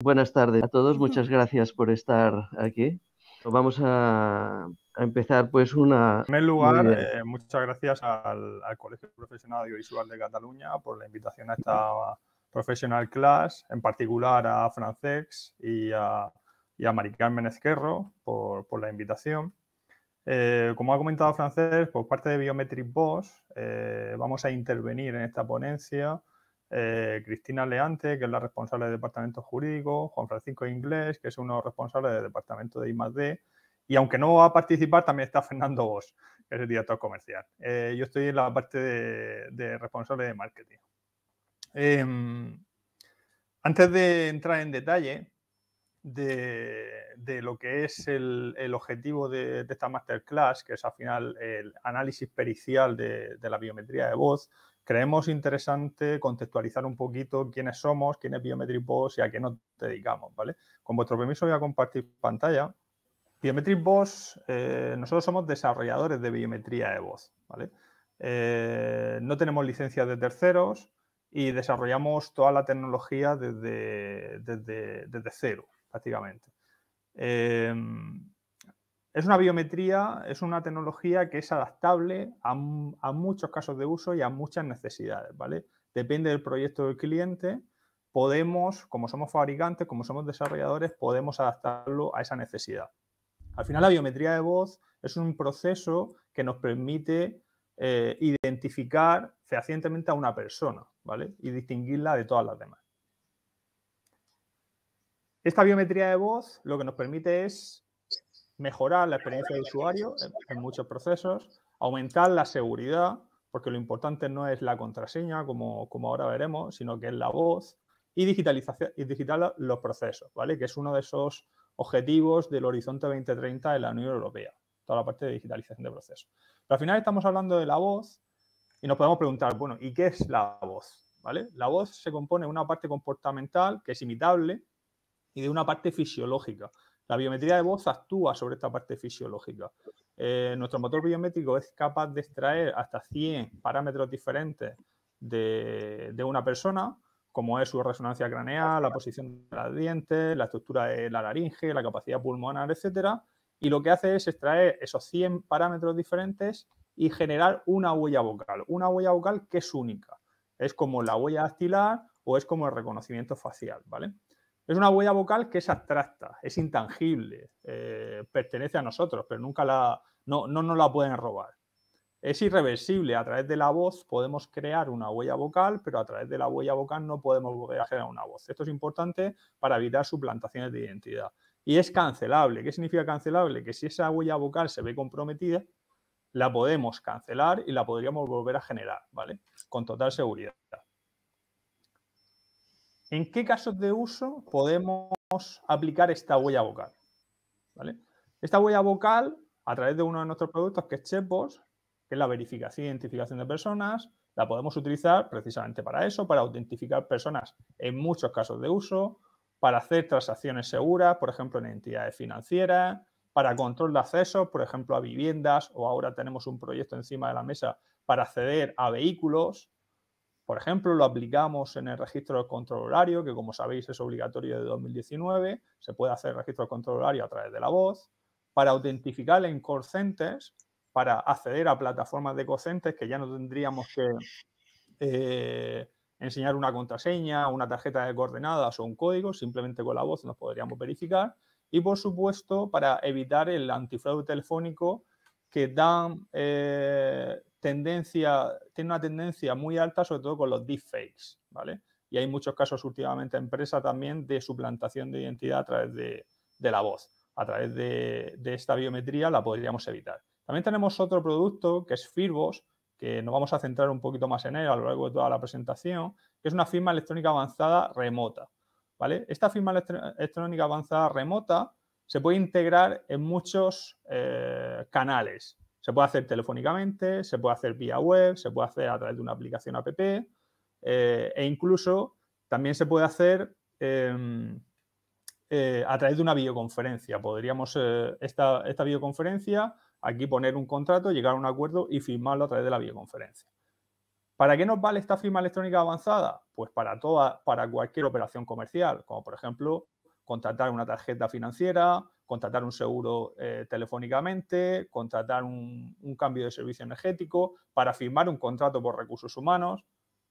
Buenas tardes a todos, muchas gracias por estar aquí. Vamos a, empezar pues una... En primer lugar, eh, muchas gracias al, Colegio Profesional Audiovisual de Cataluña por la invitación a esta professional class, en particular a Francex y a, y a Mari Esquerro por, la invitación. Eh, como ha comentado Francés, por parte de Biometric Boss eh, vamos a intervenir en esta ponencia eh, Cristina Leante, que es la responsable del departamento jurídico, Juan Francisco Inglés, que es uno responsable del departamento de I+.D., y aunque no va a participar, también está Fernando vos que es el director comercial. Eh, yo estoy en la parte de, responsable de marketing. Em, antes de entrar en detalle de, lo que es el, objetivo de, de, esta masterclass, que es al final el análisis pericial de, la biometría de voz creemos interesante contextualizar un poquito quiénes somos, quién es Biometric Boss y a qué nos dedicamos, ¿vale? Con vuestro permiso voy a compartir pantalla. Biometric Boss, eh, nosotros somos desarrolladores de biometría de voz, eh, no tenemos licencia de terceros y desarrollamos toda la tecnología desde, desde, desde cero, prácticamente. Eh, es una biometría, es una tecnología que es adaptable a, muchos casos de uso y a muchas necesidades, ¿vale? Depende del proyecto del cliente, podemos, como somos fabricantes, como somos desarrolladores, podemos adaptarlo a esa necesidad. Al final, la biometría de voz es un proceso que nos permite eh, identificar fehacientemente a una persona, ¿vale? Y distinguirla de todas las demás. Esta biometría de voz lo que nos permite es mejorar la experiencia de usuario en, muchos procesos, aumentar la seguridad, porque lo importante no es la contraseña, como, como ahora veremos, sino que es la voz, y, digitalizar y digital los procesos, ¿vale? Que es uno de esos objetivos del horizonte 2030 de la Unión Europea, toda la parte de digitalización de procesos. Pero al final estamos hablando de la voz y nos podemos preguntar, bueno, ¿y qué es la voz? ¿Vale? La voz se compone de una parte comportamental, que es imitable, y de una parte fisiológica, la biometría de voz actúa sobre esta parte fisiológica. Eh, nuestro motor biométrico es capaz de extraer hasta 100 parámetros diferentes de, una persona, como es su resonancia craneal, la posición de los dientes, la estructura de la laringe, la capacidad pulmonar, etcétera. Y lo que hace es extraer esos 100 parámetros diferentes y generar una huella vocal, una huella vocal que es única. Es como la huella dactilar o es como el reconocimiento facial, ¿vale? Es una huella vocal que es abstracta, es intangible, eh, pertenece a nosotros, pero nunca la, no, no nos la pueden robar. Es irreversible, a través de la voz podemos crear una huella vocal, pero a través de la huella vocal no podemos volver a generar una voz. Esto es importante para evitar suplantaciones de identidad. Y es cancelable. ¿Qué significa cancelable? Que si esa huella vocal se ve comprometida, la podemos cancelar y la podríamos volver a generar, ¿vale? Con total seguridad. ¿En qué casos de uso podemos aplicar esta huella vocal? Esta huella vocal, a través de uno de nuestros productos, que es Chepos, que es la verificación e identificación de personas, la podemos utilizar precisamente para eso, para identificar personas en muchos casos de uso, para hacer transacciones seguras, por ejemplo, en entidades financieras, para control de acceso, por ejemplo, a viviendas, o ahora tenemos un proyecto encima de la mesa para acceder a vehículos, por ejemplo, lo aplicamos en el registro de control horario, que como sabéis es obligatorio de 2019, se puede hacer registro de control horario a través de la voz, para autentificar en call centers, para acceder a plataformas de call que ya no tendríamos que eh, enseñar una contraseña, una tarjeta de coordenadas o un código, simplemente con la voz nos podríamos verificar. Y por supuesto, para evitar el antifraude telefónico que dan eh, tendencia, tienen una tendencia muy alta, sobre todo con los deepfakes, ¿vale? Y hay muchos casos últimamente en empresa también de suplantación de identidad a través de, la voz. A través de, esta biometría la podríamos evitar. También tenemos otro producto que es Firbos, que nos vamos a centrar un poquito más en él a lo largo de toda la presentación, que es una firma electrónica avanzada remota. ¿vale? Esta firma electrónica avanzada remota se puede integrar en muchos eh, canales. Se puede hacer telefónicamente, se puede hacer vía web, se puede hacer a través de una aplicación app eh, e incluso también se puede hacer em, eh, a través de una videoconferencia. Podríamos eh, esta, esta videoconferencia aquí poner un contrato, llegar a un acuerdo y firmarlo a través de la videoconferencia. ¿Para qué nos vale esta firma electrónica avanzada? Pues para toda, para cualquier operación comercial, como por ejemplo contratar una tarjeta financiera, contratar un seguro eh, telefónicamente, contratar un, cambio de servicio energético, para firmar un contrato por recursos humanos,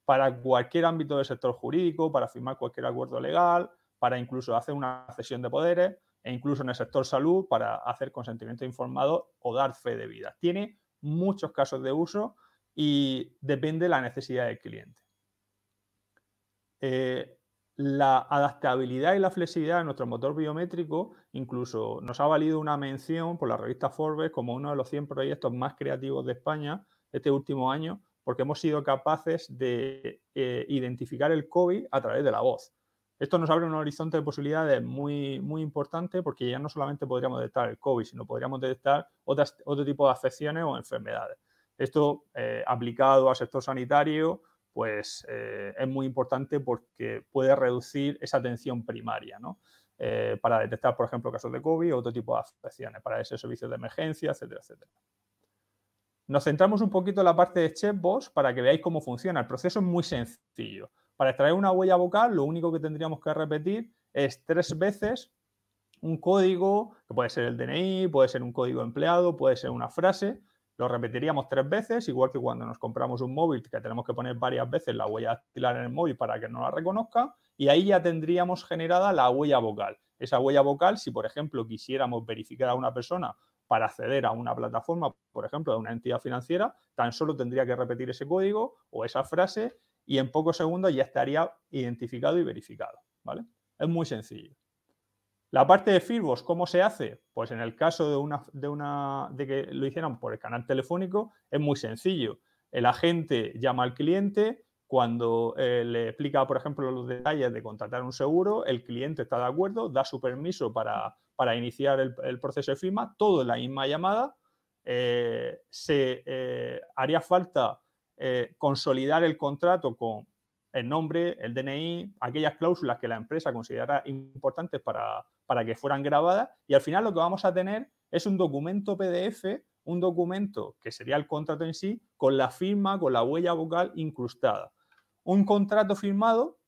para cualquier ámbito del sector jurídico, para firmar cualquier acuerdo legal, para incluso hacer una cesión de poderes e incluso en el sector salud para hacer consentimiento informado o dar fe de vida. Tiene muchos casos de uso y depende de la necesidad del cliente. Eh, la adaptabilidad y la flexibilidad de nuestro motor biométrico incluso nos ha valido una mención por la revista Forbes como uno de los 100 proyectos más creativos de España este último año, porque hemos sido capaces de eh, identificar el COVID a través de la voz. Esto nos abre un horizonte de posibilidades muy, importante porque ya no solamente podríamos detectar el COVID, sino podríamos detectar otro tipo de afecciones o enfermedades. Esto eh, aplicado al sector sanitario, pues eh, es muy importante porque puede reducir esa atención primaria, ¿no? Eh, para detectar, por ejemplo, casos de COVID o otro tipo de afecciones, para ese servicio de emergencia, etcétera, etcétera. Nos centramos un poquito en la parte de checkbox para que veáis cómo funciona. El proceso es muy sencillo. Para extraer una huella vocal, lo único que tendríamos que repetir es tres veces un código, que puede ser el DNI, puede ser un código empleado, puede ser una frase, lo repetiríamos tres veces, igual que cuando nos compramos un móvil, que tenemos que poner varias veces la huella dactilar en el móvil para que no la reconozca, y ahí ya tendríamos generada la huella vocal. Esa huella vocal, si por ejemplo quisiéramos verificar a una persona para acceder a una plataforma, por ejemplo, de una entidad financiera, tan solo tendría que repetir ese código o esa frase y en pocos segundos ya estaría identificado y verificado. ¿vale? Es muy sencillo. La parte de firmos, ¿cómo se hace? Pues en el caso de, una, de, que lo hicieran por el canal telefónico, es muy sencillo. El agente llama al cliente, cuando eh, le explica, por ejemplo, los detalles de contratar un seguro, el cliente está de acuerdo, da su permiso para, iniciar el, proceso de firma, todo en la misma llamada. Eh, se eh, haría falta consolidar el contrato con el nombre, el DNI, aquellas cláusulas que la empresa considera importantes para, para que fueran grabadas y al final lo que vamos a tener es un documento PDF, un documento que sería el contrato en sí, con la firma, con la huella vocal incrustada. Un contrato firmado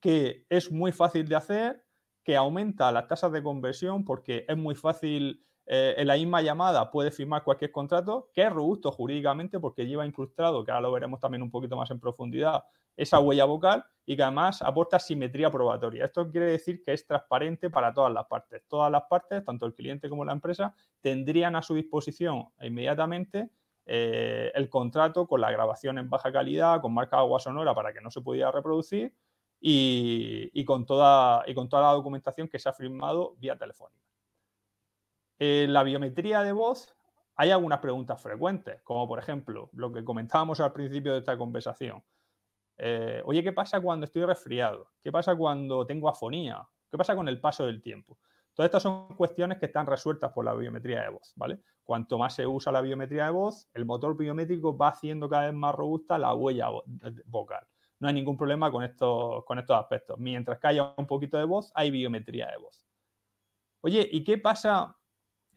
que es muy fácil de hacer, que aumenta las tasas de conversión porque es muy fácil, eh, en la misma llamada puede firmar cualquier contrato, que es robusto jurídicamente porque lleva incrustado, que ahora lo veremos también un poquito más en profundidad, esa huella vocal y que además aporta simetría probatoria. Esto quiere decir que es transparente para todas las partes. Todas las partes, tanto el cliente como la empresa, tendrían a su disposición inmediatamente eh, el contrato con la grabación en baja calidad, con marca agua sonora para que no se pudiera reproducir y, con, toda, con la documentación que se ha firmado vía telefónica. En eh, la biometría de voz, hay algunas preguntas frecuentes, como por ejemplo lo que comentábamos al principio de esta conversación. Eh, oye, ¿qué pasa cuando estoy resfriado? ¿Qué pasa cuando tengo afonía? ¿Qué pasa con el paso del tiempo? Todas estas son cuestiones que están resueltas por la biometría de voz, ¿vale? Cuanto más se usa la biometría de voz, el motor biométrico va haciendo cada vez más robusta la huella vocal. No hay ningún problema con estos, con estos aspectos. Mientras que haya un poquito de voz, hay biometría de voz. Oye, ¿y qué pasa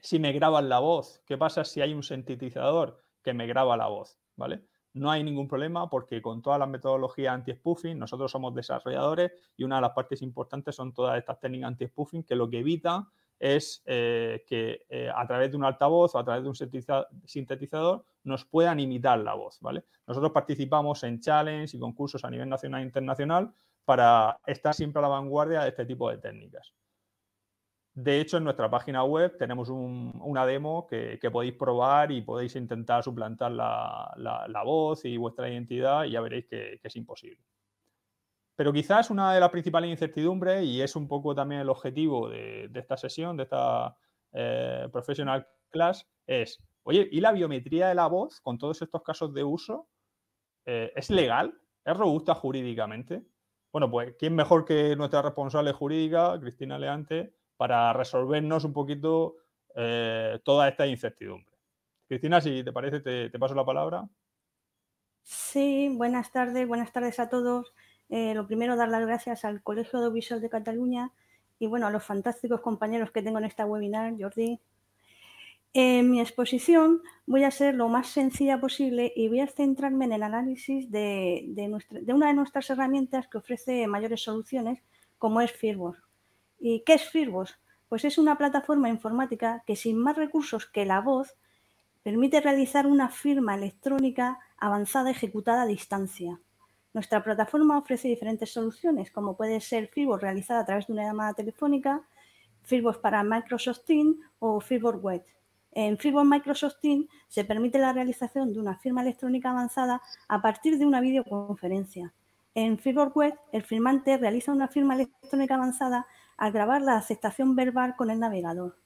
si me graban la voz? ¿Qué pasa si hay un sintetizador que me graba la voz? ¿Vale? no hay ningún problema porque con todas las metodologías anti-spoofing, nosotros somos desarrolladores y una de las partes importantes son todas estas técnicas anti-spoofing que lo que evita es eh, que eh, a través de un altavoz o a través de un sintetizador nos puedan imitar la voz, ¿vale? Nosotros participamos en challenges y concursos a nivel nacional e internacional para estar siempre a la vanguardia de este tipo de técnicas. De hecho, en nuestra página web tenemos una demo que, podéis probar y podéis intentar suplantar la, voz y vuestra identidad y ya veréis que, es imposible. Pero quizás una de las principales incertidumbres, y es un poco también el objetivo de, esta sesión, de esta eh, Professional Class, es, oye, ¿y la biometría de la voz con todos estos casos de uso? Eh, ¿Es legal? ¿Es robusta jurídicamente? Bueno, pues, ¿quién mejor que nuestra responsable jurídica, Cristina Leante? para resolvernos un poquito eh, toda esta incertidumbre. Cristina, si te parece, te, paso la palabra. Sí, buenas tardes, buenas tardes a todos. Eh, lo primero, dar las gracias al Colegio de Visual de Cataluña y bueno, a los fantásticos compañeros que tengo en este webinar, Jordi. En mi exposición voy a ser lo más sencilla posible y voy a centrarme en el análisis de, una de nuestras herramientas que ofrece mayores soluciones, como es Firmware. ¿Y qué es Firbos? Pues es una plataforma informática que sin más recursos que la voz permite realizar una firma electrónica avanzada ejecutada a distancia. Nuestra plataforma ofrece diferentes soluciones, como puede ser Firbos realizada a través de una llamada telefónica, Firbos para Microsoft Teams o Firbos Web. En Firbos Microsoft Teams se permite la realización de una firma electrónica avanzada a partir de una videoconferencia. En Firbos Web, el firmante realiza una firma electrónica avanzada al grabar la aceptación verbal con el navegador.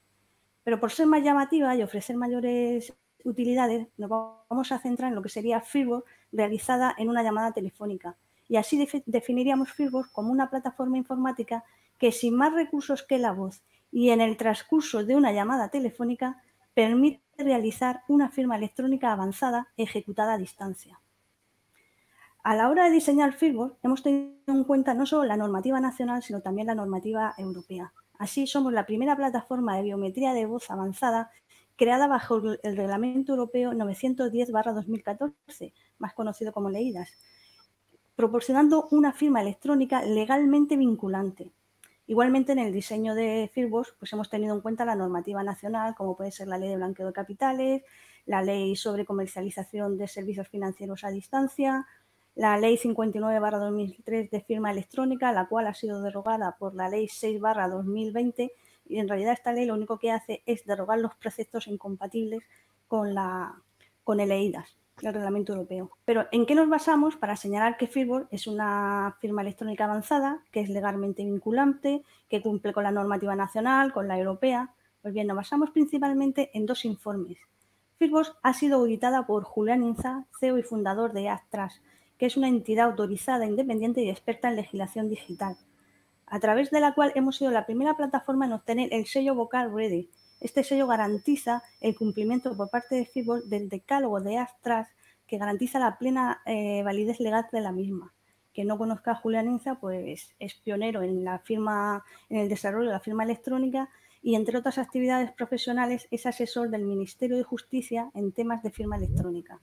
Pero por ser más llamativa y ofrecer mayores utilidades, nos vamos a centrar en lo que sería Firewall realizada en una llamada telefónica. Y así definiríamos Firewall como una plataforma informática que sin más recursos que la voz y en el transcurso de una llamada telefónica permite realizar una firma electrónica avanzada ejecutada a distancia. A la hora de diseñar firmware hemos tenido en cuenta no solo la normativa nacional, sino también la normativa europea. Así somos la primera plataforma de biometría de voz avanzada creada bajo el Reglamento Europeo 910-2014, más conocido como Leídas, proporcionando una firma electrónica legalmente vinculante. Igualmente, en el diseño de firmware, pues hemos tenido en cuenta la normativa nacional, como puede ser la ley de blanqueo de capitales, la ley sobre comercialización de servicios financieros a distancia, la Ley 59-2003 de firma electrónica, la cual ha sido derogada por la Ley 6-2020, y en realidad esta ley lo único que hace es derogar los preceptos incompatibles con, la, con el EIDAS, el reglamento europeo. Pero ¿en qué nos basamos para señalar que FIRBOR es una firma electrónica avanzada, que es legalmente vinculante, que cumple con la normativa nacional, con la europea? Pues bien, nos basamos principalmente en dos informes. Firmware ha sido auditada por Julián Inza, CEO y fundador de Actras, que es una entidad autorizada, independiente y experta en legislación digital, a través de la cual hemos sido la primera plataforma en obtener el sello vocal Ready. Este sello garantiza el cumplimiento por parte de FIBOL del decálogo de Astras que garantiza la plena eh, validez legal de la misma. Que no conozca a Julián pues es pionero en la firma, en el desarrollo de la firma electrónica y entre otras actividades profesionales es asesor del Ministerio de Justicia en temas de firma electrónica.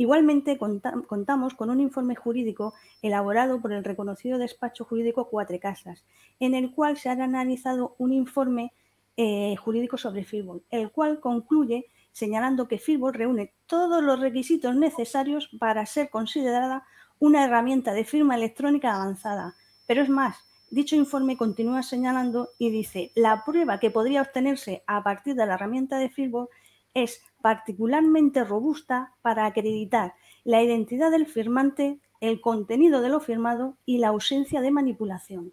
Igualmente contamos con un informe jurídico elaborado por el reconocido despacho jurídico Cuatro Casas, en el cual se ha analizado un informe eh, jurídico sobre Firbol, el cual concluye señalando que Firbol reúne todos los requisitos necesarios para ser considerada una herramienta de firma electrónica avanzada. Pero es más, dicho informe continúa señalando y dice, la prueba que podría obtenerse a partir de la herramienta de Firbol es particularmente robusta para acreditar la identidad del firmante, el contenido de lo firmado y la ausencia de manipulación.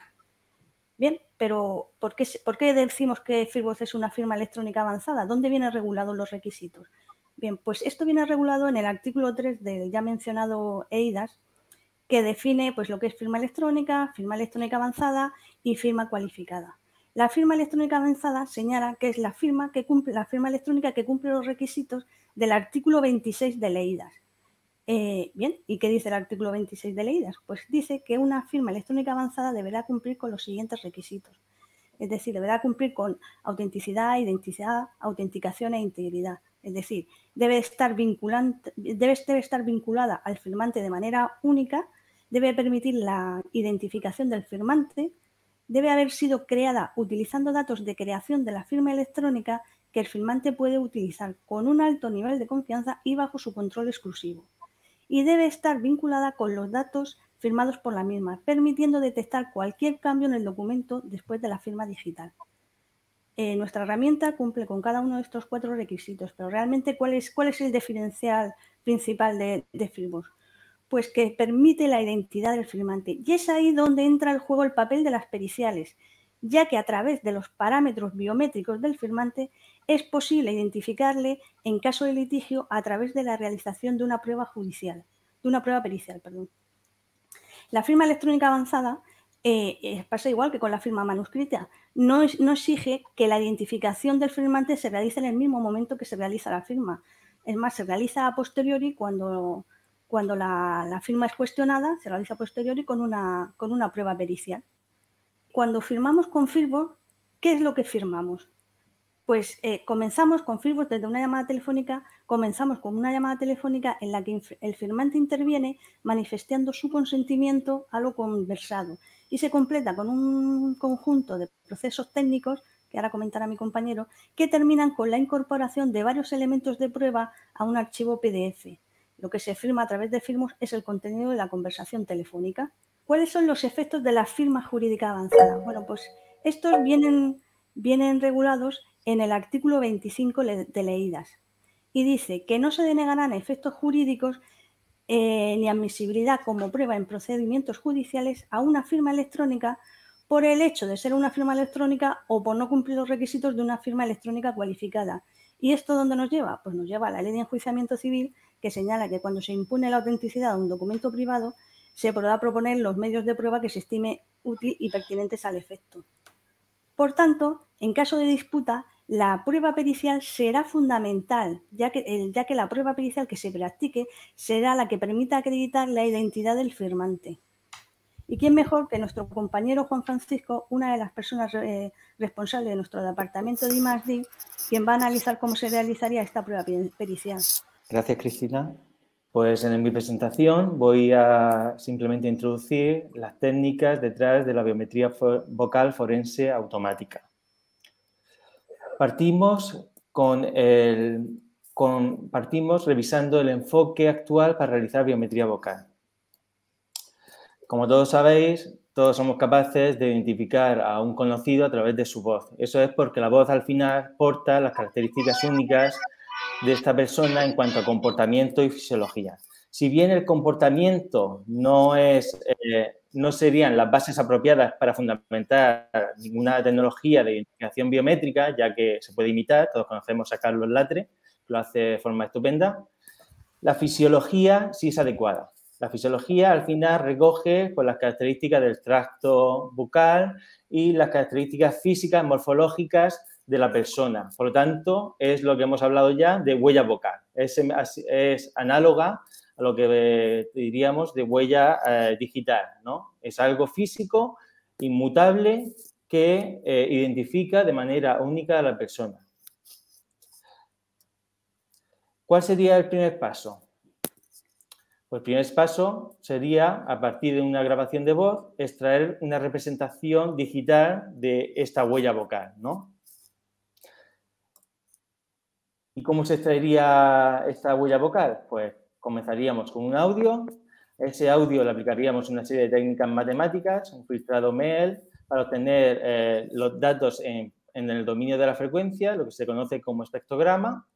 Bien, pero ¿por qué, decimos que Firboz es una firma electrónica avanzada? ¿Dónde vienen regulados los requisitos? Bien, pues esto viene regulado en el artículo 3 del ya mencionado EIDAS, que define pues, lo que es firma electrónica, firma electrónica avanzada y firma cualificada. La firma electrónica avanzada señala que es la firma, que cumple, la firma electrónica que cumple los requisitos del artículo 26 de Leídas. Eh, bien, ¿y qué dice el artículo 26 de Leídas? Pues dice que una firma electrónica avanzada deberá cumplir con los siguientes requisitos. Es decir, deberá cumplir con autenticidad, identidad, autenticación e integridad. Es decir, debe estar, debe estar vinculada al firmante de manera única, debe permitir la identificación del firmante, debe haber sido creada utilizando datos de creación de la firma electrónica que el firmante puede utilizar con un alto nivel de confianza y bajo su control exclusivo. Y debe estar vinculada con los datos firmados por la misma, permitiendo detectar cualquier cambio en el documento después de la firma digital. Eh, nuestra herramienta cumple con cada uno de estos cuatro requisitos, pero realmente cuál es, el diferencial principal de, de pues que permite la identidad del firmante. Y es ahí donde entra el juego el papel de las periciales, ya que a través de los parámetros biométricos del firmante es posible identificarle en caso de litigio a través de la realización de una prueba judicial, de una prueba pericial, perdón. La firma electrónica avanzada eh, eh, pasa igual que con la firma manuscrita. No, no exige que la identificación del firmante se realice en el mismo momento que se realiza la firma. Es más, se realiza a posteriori cuando cuando la, firma es cuestionada, se realiza posterior con una, con una prueba pericial. Cuando firmamos con Firbor, ¿qué es lo que firmamos? Pues eh, comenzamos con Firbor desde una llamada telefónica, comenzamos con una llamada telefónica en la que el firmante interviene manifestando su consentimiento a lo conversado y se completa con un conjunto de procesos técnicos que ahora comentará mi compañero, que terminan con la incorporación de varios elementos de prueba a un archivo PDF lo que se firma a través de firmos es el contenido de la conversación telefónica. ¿Cuáles son los efectos de la firma jurídica avanzada? Bueno, pues estos vienen, vienen regulados en el artículo 25 de Leídas y dice que no se denegarán efectos jurídicos eh, ni admisibilidad como prueba en procedimientos judiciales a una firma electrónica por el hecho de ser una firma electrónica o por no cumplir los requisitos de una firma electrónica cualificada. ¿Y esto dónde nos lleva? Pues nos lleva a la ley de enjuiciamiento civil que señala que cuando se impune la autenticidad de un documento privado, se podrá proponer los medios de prueba que se estime útil y pertinentes al efecto. Por tanto, en caso de disputa, la prueba pericial será fundamental, ya que, la prueba pericial que se practique será la que permita acreditar la identidad del firmante. ¿Y quién mejor que nuestro compañero Juan Francisco, una de las personas eh, responsables de nuestro departamento de Madrid, quien va a analizar cómo se realizaría esta prueba pericial? Gracias, Cristina. Pues en mi presentación voy a simplemente introducir las técnicas detrás de la biometría vocal forense automática. Partimos, con el, revisando el enfoque actual para realizar biometría vocal. Como todos sabéis, todos somos capaces de identificar a un conocido a través de su voz. Eso es porque la voz al final porta las características únicas de esta persona en cuanto a comportamiento y fisiología. Si bien el comportamiento no, es, eh, no serían las bases apropiadas para fundamentar ninguna tecnología de identificación biométrica, ya que se puede imitar, todos conocemos a Carlos Latre, lo hace de forma estupenda, la fisiología sí es adecuada. La fisiología al final recoge pues, las características del tracto bucal y las características físicas, morfológicas de la persona. Por lo tanto, es lo que hemos hablado ya de huella vocal. Es, análoga a lo que diríamos de huella eh, digital, ¿no? Es algo físico, inmutable, que eh, identifica de manera única a la persona. ¿Cuál sería el primer paso? Pues el primer paso sería, a partir de una grabación de voz, extraer una representación digital de esta huella vocal, ¿no? cómo se extraería esta huella vocal? Pues comenzaríamos con un audio. Ese audio le aplicaríamos una serie de técnicas matemáticas, un filtrado MEL, para obtener eh, los datos en, el dominio de la frecuencia, lo que se conoce como espectrograma.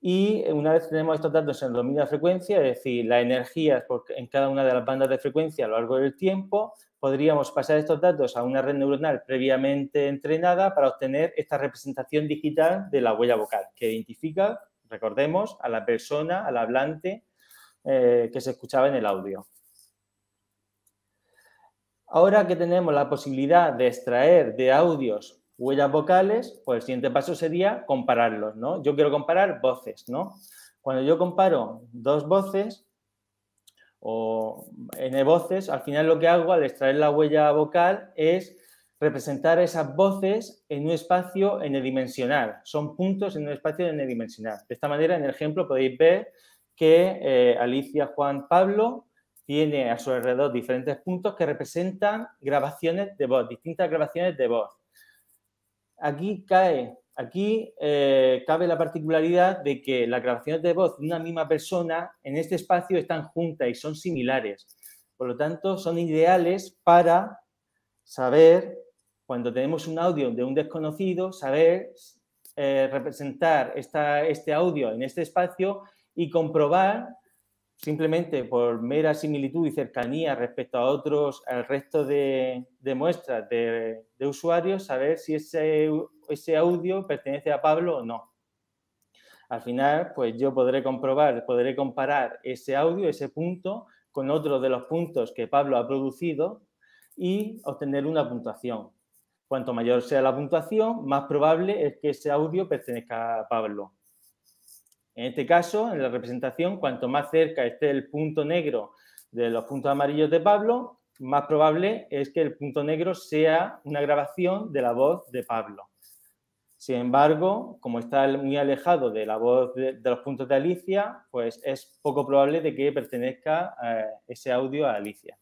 Y una vez tenemos estos datos en el dominio de la frecuencia, es decir, las energías en cada una de las bandas de frecuencia a lo largo del tiempo, podríamos pasar estos datos a una red neuronal previamente entrenada para obtener esta representación digital de la huella vocal, que identifica, recordemos, a la persona, al hablante eh, que se escuchaba en el audio. Ahora que tenemos la posibilidad de extraer de audios huellas vocales, pues el siguiente paso sería compararlos, ¿no? Yo quiero comparar voces, ¿no? Cuando yo comparo dos voces, o en voces, al final lo que hago al extraer la huella vocal es representar esas voces en un espacio n-dimensional. Son puntos en un espacio n-dimensional. De esta manera, en el ejemplo, podéis ver que eh, Alicia Juan Pablo tiene a su alrededor diferentes puntos que representan grabaciones de voz, distintas grabaciones de voz. Aquí cae Aquí eh, cabe la particularidad de que las grabaciones de voz de una misma persona en este espacio están juntas y son similares. Por lo tanto, son ideales para saber, cuando tenemos un audio de un desconocido, saber eh, representar esta, este audio en este espacio y comprobar simplemente por mera similitud y cercanía respecto a otros, al resto de, muestras de, de, usuarios, saber si ese ese audio pertenece a Pablo o no. Al final, pues yo podré comprobar, podré comparar ese audio, ese punto, con otro de los puntos que Pablo ha producido y obtener una puntuación. Cuanto mayor sea la puntuación, más probable es que ese audio pertenezca a Pablo. En este caso, en la representación, cuanto más cerca esté el punto negro de los puntos amarillos de Pablo, más probable es que el punto negro sea una grabación de la voz de Pablo. Sin embargo, como está muy alejado de la voz de, los puntos de Alicia, pues es poco probable de que pertenezca eh, ese audio a Alicia.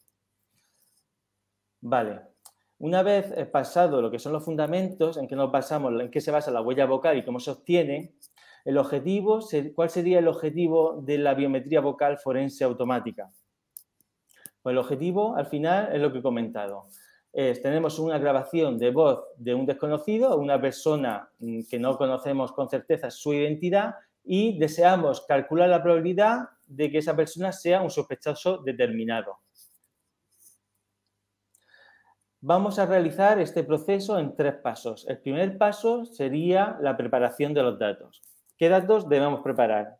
Vale. Una vez pasado lo que son los fundamentos, en que nos basamos, en qué se basa la huella vocal y cómo se obtiene, el objetivo, ¿cuál sería el objetivo de la biometría vocal forense automática? Pues el objetivo, al final, es lo que he comentado tenemos una grabación de voz de un desconocido, una persona mm, que no conocemos con certeza su identidad y deseamos calcular la probabilidad de que esa persona sea un sospechoso determinado. Vamos a realizar este proceso en tres pasos. El primer paso sería la preparación de los datos. ¿Qué datos debemos preparar?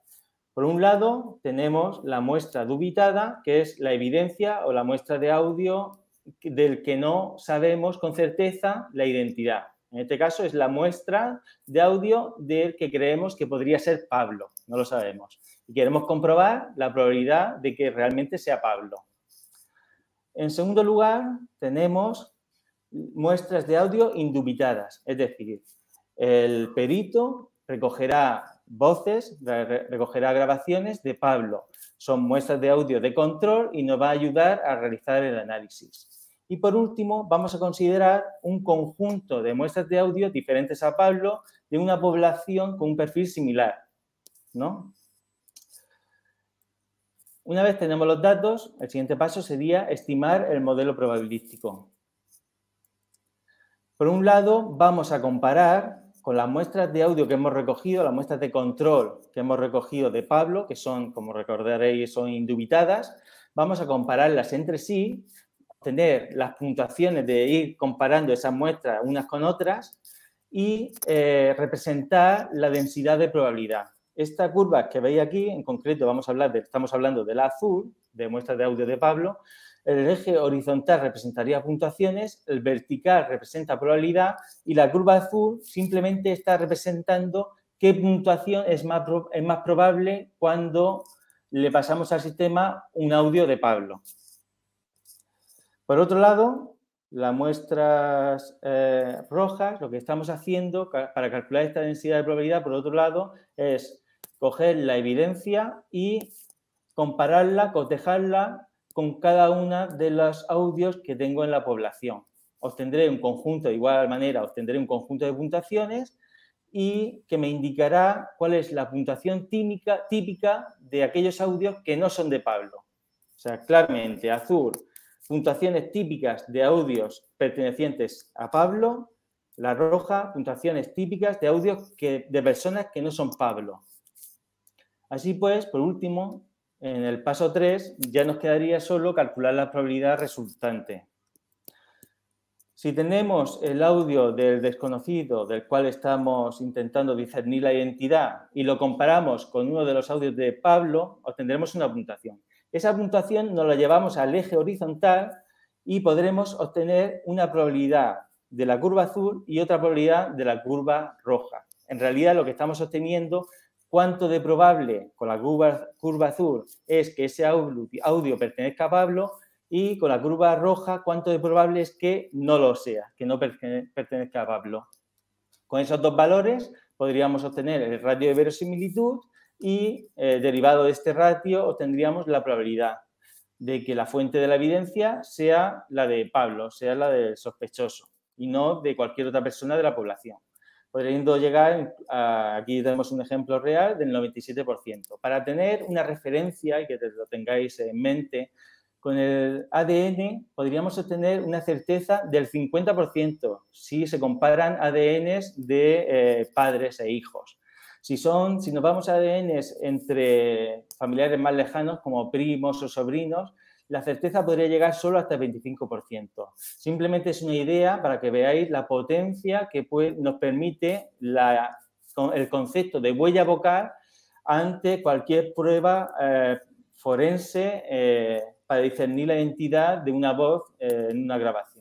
Por un lado, tenemos la muestra dubitada, que es la evidencia o la muestra de audio del que no sabemos con certeza la identidad. En este caso es la muestra de audio del que creemos que podría ser Pablo, no lo sabemos. Y queremos comprobar la probabilidad de que realmente sea Pablo. En segundo lugar, tenemos muestras de audio indubitadas, es decir, el perito recogerá voces, recogerá grabaciones de Pablo. Son muestras de audio de control y nos va a ayudar a realizar el análisis. Y por último, vamos a considerar un conjunto de muestras de audio diferentes a Pablo de una población con un perfil similar. ¿no? Una vez tenemos los datos, el siguiente paso sería estimar el modelo probabilístico. Por un lado, vamos a comparar con las muestras de audio que hemos recogido, las muestras de control que hemos recogido de Pablo, que son, como recordaréis, son indubitadas, vamos a compararlas entre sí, obtener las puntuaciones de ir comparando esas muestras unas con otras y eh, representar la densidad de probabilidad. Esta curva que veis aquí, en concreto vamos a hablar de, estamos hablando de la azul, de muestras de audio de Pablo, el eje horizontal representaría puntuaciones, el vertical representa probabilidad y la curva azul simplemente está representando qué puntuación es más, es más probable cuando le pasamos al sistema un audio de Pablo. Por otro lado, las muestras eh, rojas, lo que estamos haciendo para calcular esta densidad de probabilidad, por otro lado, es coger la evidencia y compararla, cotejarla con cada una de los audios que tengo en la población. Obtendré un conjunto, de igual manera, obtendré un conjunto de puntuaciones y que me indicará cuál es la puntuación típica de aquellos audios que no son de Pablo. O sea, claramente, azul, puntuaciones típicas de audios pertenecientes a Pablo, la roja, puntuaciones típicas de audios de personas que no son Pablo. Así pues, por último, en el paso 3 ya nos quedaría solo calcular la probabilidad resultante. Si tenemos el audio del desconocido del cual estamos intentando discernir la identidad y lo comparamos con uno de los audios de Pablo, obtendremos una puntuación. Esa puntuación nos la llevamos al eje horizontal y podremos obtener una probabilidad de la curva azul y otra probabilidad de la curva roja. En realidad lo que estamos obteniendo cuánto de probable con la curva, azul es que ese audio, pertenezca a Pablo y con la curva roja cuánto de probable es que no lo sea, que no pertenezca a Pablo. Con esos dos valores podríamos obtener el ratio de verosimilitud y eh, derivado de este ratio obtendríamos la probabilidad de que la fuente de la evidencia sea la de Pablo, sea la del sospechoso y no de cualquier otra persona de la población. Podríamos llegar, aquí tenemos un ejemplo real, del 97%. Para tener una referencia y que lo tengáis en mente, con el ADN podríamos obtener una certeza del 50% si se comparan ADNs de eh, padres e hijos. Si, si nos vamos a ADNs entre familiares más lejanos, como primos o sobrinos, la certeza podría llegar solo hasta el 25%. Simplemente es una idea para que veáis la potencia que nos permite la, el concepto de huella vocal ante cualquier prueba eh, forense eh, para discernir la identidad de una voz eh, en una grabación.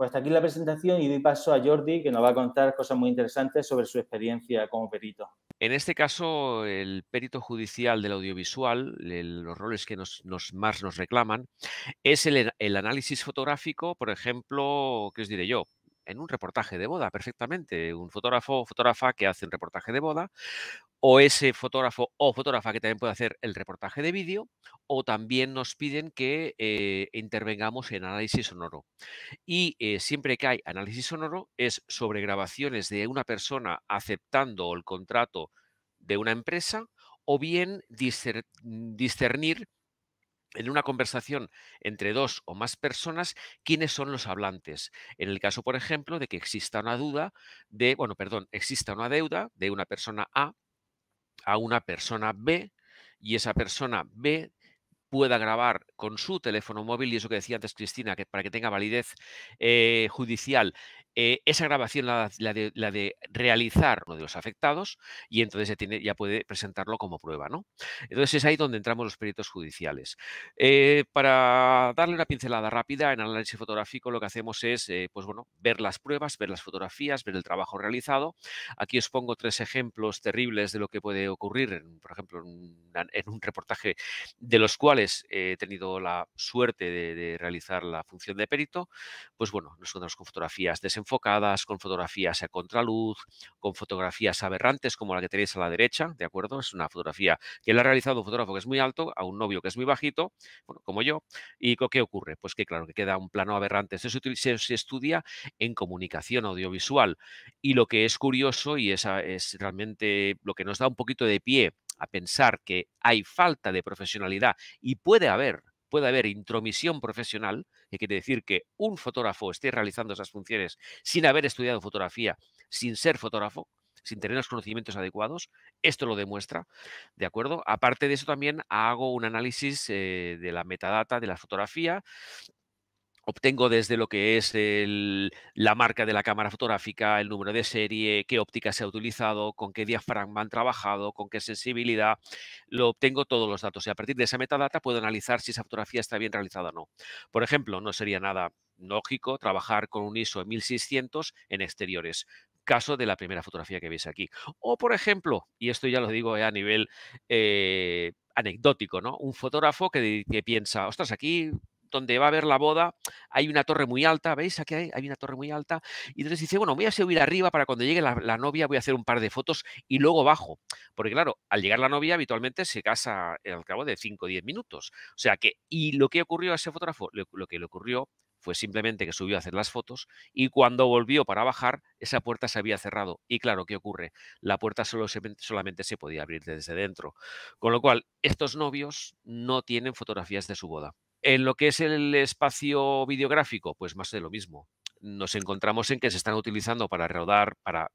Pues hasta aquí la presentación y doy paso a Jordi, que nos va a contar cosas muy interesantes sobre su experiencia como perito. En este caso, el perito judicial del audiovisual, los roles que más nos reclaman, es el análisis fotográfico, por ejemplo, ¿qué os diré yo? en un reportaje de boda perfectamente. Un fotógrafo o fotógrafa que hace un reportaje de boda, o ese fotógrafo o fotógrafa que también puede hacer el reportaje de vídeo, o también nos piden que eh, intervengamos en análisis sonoro. Y eh, siempre que hay análisis sonoro es sobre grabaciones de una persona aceptando el contrato de una empresa o bien discernir en una conversación entre dos o más personas quiénes son los hablantes. En el caso, por ejemplo, de que exista una duda de, bueno, perdón, exista una deuda de una persona A a una persona B y esa persona B pueda grabar con su teléfono móvil, y eso que decía antes Cristina, que para que tenga validez eh, judicial, eh, esa grabación la, de, realizar uno de los afectados y entonces ya, tiene, ya, puede presentarlo como prueba. ¿no? Entonces es ahí donde entramos los peritos judiciales. Eh, para darle una pincelada rápida en análisis fotográfico, lo que hacemos es eh, pues bueno, ver las pruebas, ver las fotografías, ver el trabajo realizado. Aquí os pongo tres ejemplos terribles de lo que puede ocurrir, por ejemplo, en, un reportaje de los cuales he tenido la suerte de, realizar la función de perito. Pues bueno, nos encontramos con fotografías de ese enfocadas con fotografías a contraluz, con fotografías aberrantes como la que tenéis a la derecha, ¿de acuerdo? Es una fotografía que le ha realizado un fotógrafo que es muy alto a un novio que es muy bajito, bueno, como yo. ¿Y qué ocurre? Pues que claro, que queda un plano aberrante. Esto se, se estudia en comunicación audiovisual y lo que es curioso y esa es realmente lo que nos da un poquito de pie a pensar que hay falta de profesionalidad y puede haber puede haber intromisión profesional, que quiere decir que un fotógrafo esté realizando esas funciones sin haber estudiado fotografía, sin ser fotógrafo, sin tener los conocimientos adecuados. Esto lo demuestra, ¿de acuerdo? Aparte de eso, también hago un análisis eh, de la metadata de la fotografía obtengo desde lo que es la marca de la cámara fotográfica, el número de serie, qué óptica se ha utilizado, con qué diafragma han trabajado, con qué sensibilidad, lo obtengo todos los datos y a partir de esa metadata puedo analizar si esa fotografía está bien realizada o no. Por ejemplo, no sería nada lógico trabajar con un ISO 1600 en exteriores, caso de la primera fotografía que veis aquí. O, por ejemplo, y esto ya lo digo eh, a nivel eh, anecdótico, ¿no? Un fotógrafo que, que, piensa, ostras, aquí donde va a haber la boda, hay una torre muy alta, ¿veis? Aquí hay, una torre muy alta. Y entonces dice, bueno, voy a subir arriba para cuando llegue la, novia, voy a hacer un par de fotos y luego bajo. Porque claro, al llegar la novia habitualmente se casa eh, al cabo de 5 o 10 minutos. O sea que, y lo que ocurrió a ese fotógrafo, lo, que le ocurrió fue simplemente que subió a hacer las fotos y cuando volvió para bajar, esa puerta se había cerrado. Y claro, ¿qué ocurre? La puerta solo solamente se podía abrir desde dentro. Con lo cual, estos novios no tienen fotografías de su boda. En lo que es el espacio videográfico, pues más de lo mismo. Nos encontramos en que se están utilizando para rodar, para,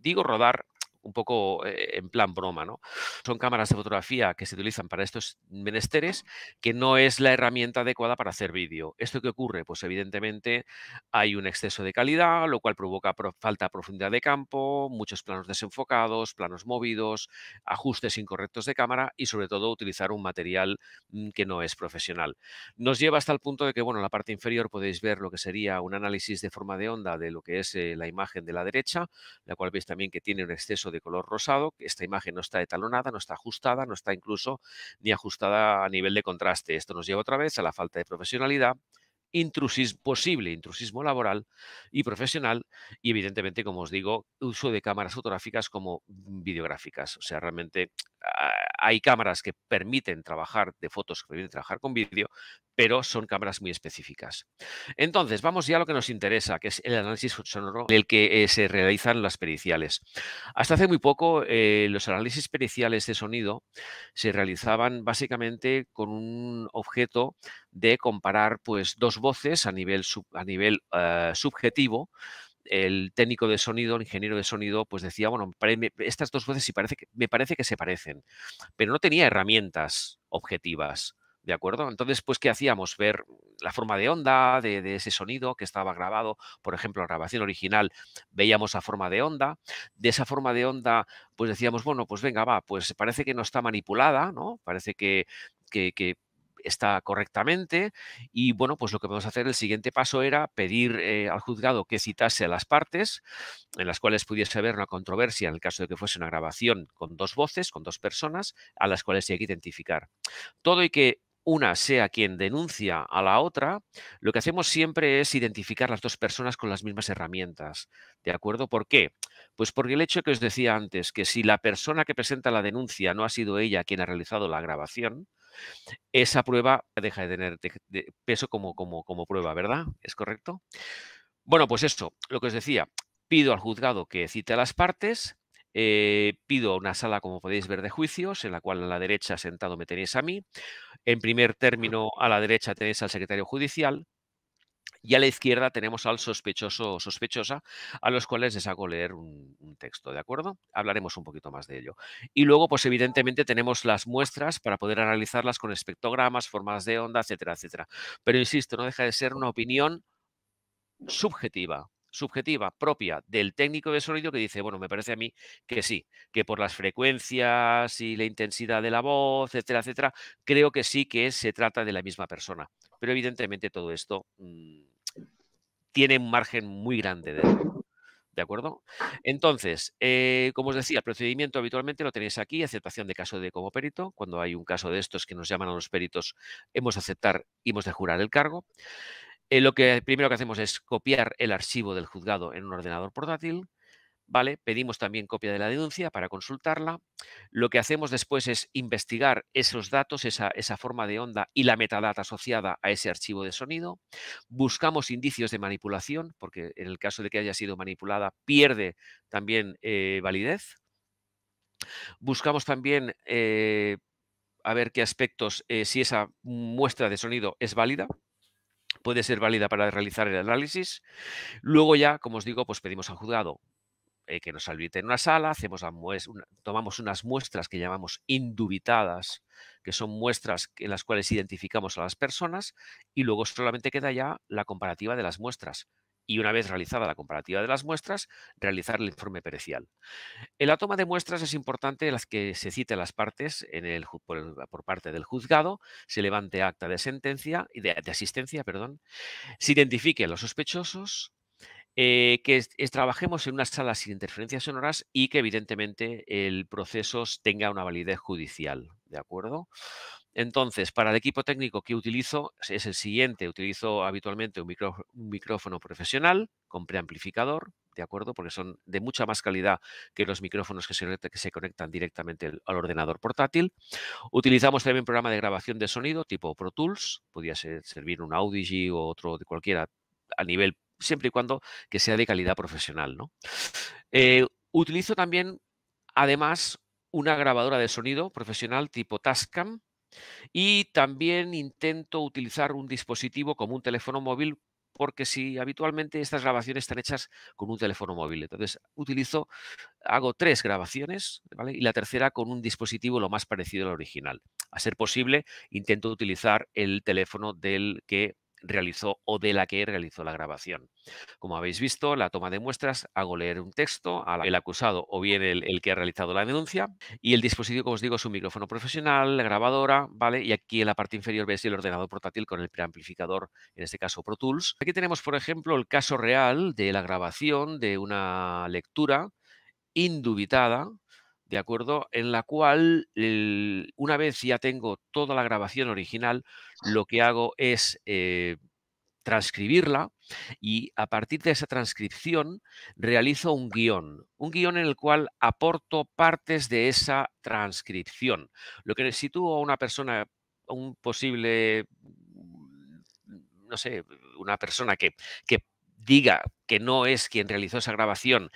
digo rodar, un poco eh, en plan broma. ¿no? Son cámaras de fotografía que se utilizan para estos menesteres, que no es la herramienta adecuada para hacer vídeo. ¿Esto qué ocurre? Pues evidentemente hay un exceso de calidad, lo cual provoca falta de profundidad de campo, muchos planos desenfocados, planos movidos, ajustes incorrectos de cámara y sobre todo utilizar un material mm, que no es profesional. Nos lleva hasta el punto de que, bueno, en la parte inferior podéis ver lo que sería un análisis de forma de onda de lo que es eh, la imagen de la derecha, la cual veis también que tiene un exceso de color rosado. que Esta imagen no está etalonada, no está ajustada, no está incluso ni ajustada a nivel de contraste. Esto nos lleva otra vez a la falta de profesionalidad, intrusismo posible, intrusismo laboral y profesional y evidentemente, como os digo, uso de cámaras fotográficas como videográficas. O sea, realmente ah, hay cámaras que permiten trabajar de fotos, que permiten trabajar con vídeo, pero son cámaras muy específicas. Entonces, vamos ya a lo que nos interesa, que es el análisis sonoro en el que eh, se realizan las periciales. Hasta hace muy poco, eh, los análisis periciales de sonido se realizaban básicamente con un objeto de comparar pues, dos voces a nivel, a nivel eh, subjetivo el técnico de sonido, el ingeniero de sonido, pues decía, bueno, estas dos voces me parece que se parecen, pero no tenía herramientas objetivas. ¿De acuerdo? Entonces, pues, ¿qué hacíamos? Ver la forma de onda de, ese sonido que estaba grabado. Por ejemplo, la grabación original veíamos la forma de onda. De esa forma de onda, pues decíamos, bueno, pues venga, va, pues parece que no está manipulada, ¿no? Parece que, está correctamente. Y bueno, pues lo que vamos a hacer, el siguiente paso era pedir eh, al juzgado que citase a las partes en las cuales pudiese haber una controversia en el caso de que fuese una grabación con dos voces, con dos personas, a las cuales hay que identificar. Todo y que una sea quien denuncia a la otra, lo que hacemos siempre es identificar las dos personas con las mismas herramientas. ¿De acuerdo? ¿Por qué? Pues porque el hecho que os decía antes, que si la persona que presenta la denuncia no ha sido ella quien ha realizado la grabación, esa prueba deja de tener peso como, como, como prueba, ¿verdad? ¿Es correcto? Bueno, pues esto, lo que os decía, pido al juzgado que cite a las partes, eh, pido una sala, como podéis ver, de juicios, en la cual a la derecha sentado me tenéis a mí. En primer término, a la derecha tenéis al secretario judicial, y a la izquierda tenemos al sospechoso o sospechosa, a los cuales les hago leer un, texto, ¿de acuerdo? Hablaremos un poquito más de ello. Y luego, pues evidentemente tenemos las muestras para poder analizarlas con espectrogramas, formas de onda, etcétera, etcétera. Pero insisto, no deja de ser una opinión subjetiva, subjetiva propia del técnico de sonido que dice, bueno, me parece a mí que sí, que por las frecuencias y la intensidad de la voz, etcétera, etcétera, creo que sí que se trata de la misma persona. Pero evidentemente todo esto mm, tiene un margen muy grande de acuerdo? Entonces, eh, como os decía, el procedimiento habitualmente lo tenéis aquí, aceptación de caso de como perito. Cuando hay un caso de estos que nos llaman a los peritos, hemos de aceptar y hemos de jurar el cargo. Eh, lo que primero que hacemos es copiar el archivo del juzgado en un ordenador portátil, ¿vale? Pedimos también copia de la denuncia para consultarla. Lo que hacemos después es investigar esos datos, esa, esa, forma de onda y la metadata asociada a ese archivo de sonido. Buscamos indicios de manipulación, porque en el caso de que haya sido manipulada, pierde también eh, validez. Buscamos también eh, a ver qué aspectos, si esa muestra de sonido es válida, puede ser válida para realizar el análisis. Luego ya, como os digo, pues pedimos al juzgado eh, que nos habilite en una sala, hacemos tomamos unas muestras que llamamos indubitadas, que son muestras en las cuales identificamos a las personas y luego solamente queda ya la comparativa de las muestras y una vez realizada la comparativa de las muestras, realizar el informe pericial. En la toma de muestras es importante las que se citen las partes por, parte del juzgado, se levante acta de sentencia y de asistencia, perdón, se identifiquen los sospechosos, eh, que trabajemos en unas salas sin interferencias sonoras y que evidentemente el proceso tenga una validez judicial, ¿de acuerdo? Entonces, para el equipo técnico que utilizo es el siguiente. Utilizo habitualmente un, micrófono profesional con preamplificador, ¿de acuerdo? Porque son de mucha más calidad que los micrófonos que se, conectan directamente al, ordenador portátil. Utilizamos también programa de grabación de sonido tipo Pro Tools, podría ser, servir un Audigy o otro de cualquiera a nivel, siempre y cuando que sea de calidad profesional, ¿no? Eh, utilizo también, además, una grabadora de sonido profesional tipo Tascam, y también intento utilizar un dispositivo como un teléfono móvil porque si habitualmente estas grabaciones están hechas con un teléfono móvil, entonces utilizo, hago tres grabaciones y la tercera con un dispositivo lo más parecido al original. A ser posible, intento utilizar el teléfono del que realizó o de la que realizó la grabación. Como habéis visto, la toma de muestras, hago leer un texto al acusado o bien el, que ha realizado la denuncia y el dispositivo, como os digo, es un micrófono profesional, la grabadora, ¿vale? Y aquí en la parte inferior veis el ordenador portátil con el preamplificador, en este caso Pro Tools. Aquí tenemos, por ejemplo, el caso real de la grabación de una lectura indubitada ¿de acuerdo? En la cual, una vez ya tengo toda la grabación original, lo que hago es eh, transcribirla y a partir de esa transcripción realizo un guión, un guión en el cual aporto partes de esa transcripción, lo que sitúo a una persona, un posible, no sé, una persona que, que diga que no es quien realizó esa grabación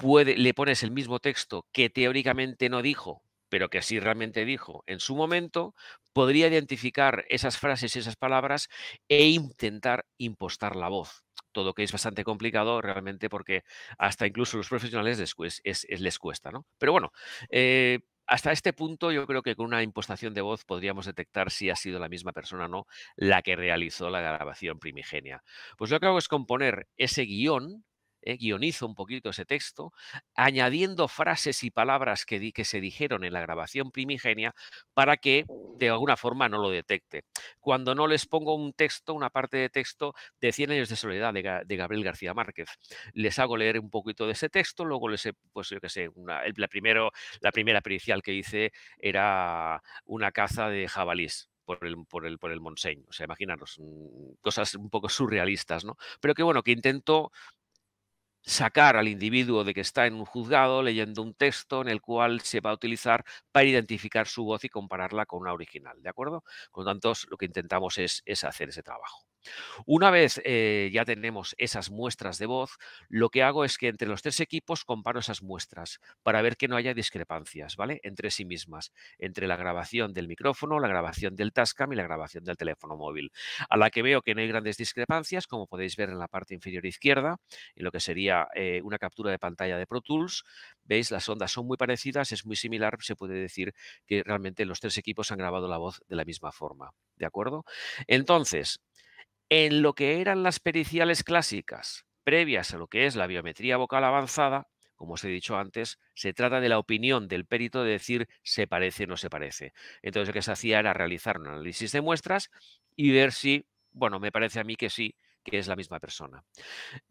le pones el mismo texto que teóricamente no dijo, pero que sí realmente dijo en su momento, podría identificar esas frases, y esas palabras e intentar impostar la voz. Todo que es bastante complicado realmente porque hasta incluso los profesionales les, les cuesta, ¿no? Pero bueno, eh, hasta este punto yo creo que con una impostación de voz podríamos detectar si ha sido la misma persona o no la que realizó la grabación primigenia. Pues lo que hago es componer ese guión eh, guionizo un poquito ese texto, añadiendo frases y palabras que, di, que se dijeron en la grabación primigenia para que de alguna forma no lo detecte. Cuando no les pongo un texto, una parte de texto de 100 años de soledad de, Gabriel García Márquez, les hago leer un poquito de ese texto, luego les, he, pues yo qué sé, la, la primera pericial que hice era una caza de jabalís. Por el, por el, por el Monseño. O sea, imaginaros, mm, cosas un poco surrealistas, ¿no? Pero que bueno, que intento sacar al individuo de que está en un juzgado leyendo un texto en el cual se va a utilizar para identificar su voz y compararla con una original, ¿de acuerdo? Con lo tanto, lo que intentamos es, es hacer ese trabajo. Una vez eh, ya tenemos esas muestras de voz, lo que hago es que entre los tres equipos comparo esas muestras para ver que no haya discrepancias, ¿vale? Entre sí mismas, entre la grabación del micrófono, la grabación del Tascam y la grabación del teléfono móvil, a la que veo que no hay grandes discrepancias, como podéis ver en la parte inferior izquierda, en lo que sería eh, una captura de pantalla de Pro Tools. Veis, las ondas son muy parecidas, es muy similar, se puede decir que realmente los tres equipos han grabado la voz de la misma forma. ¿De acuerdo? Entonces, en lo que eran las periciales clásicas, previas a lo que es la biometría vocal avanzada, como os he dicho antes, se trata de la opinión del perito de decir se parece o no se parece. Entonces lo que se hacía era realizar un análisis de muestras y ver si, bueno, me parece a mí que sí, que es la misma persona.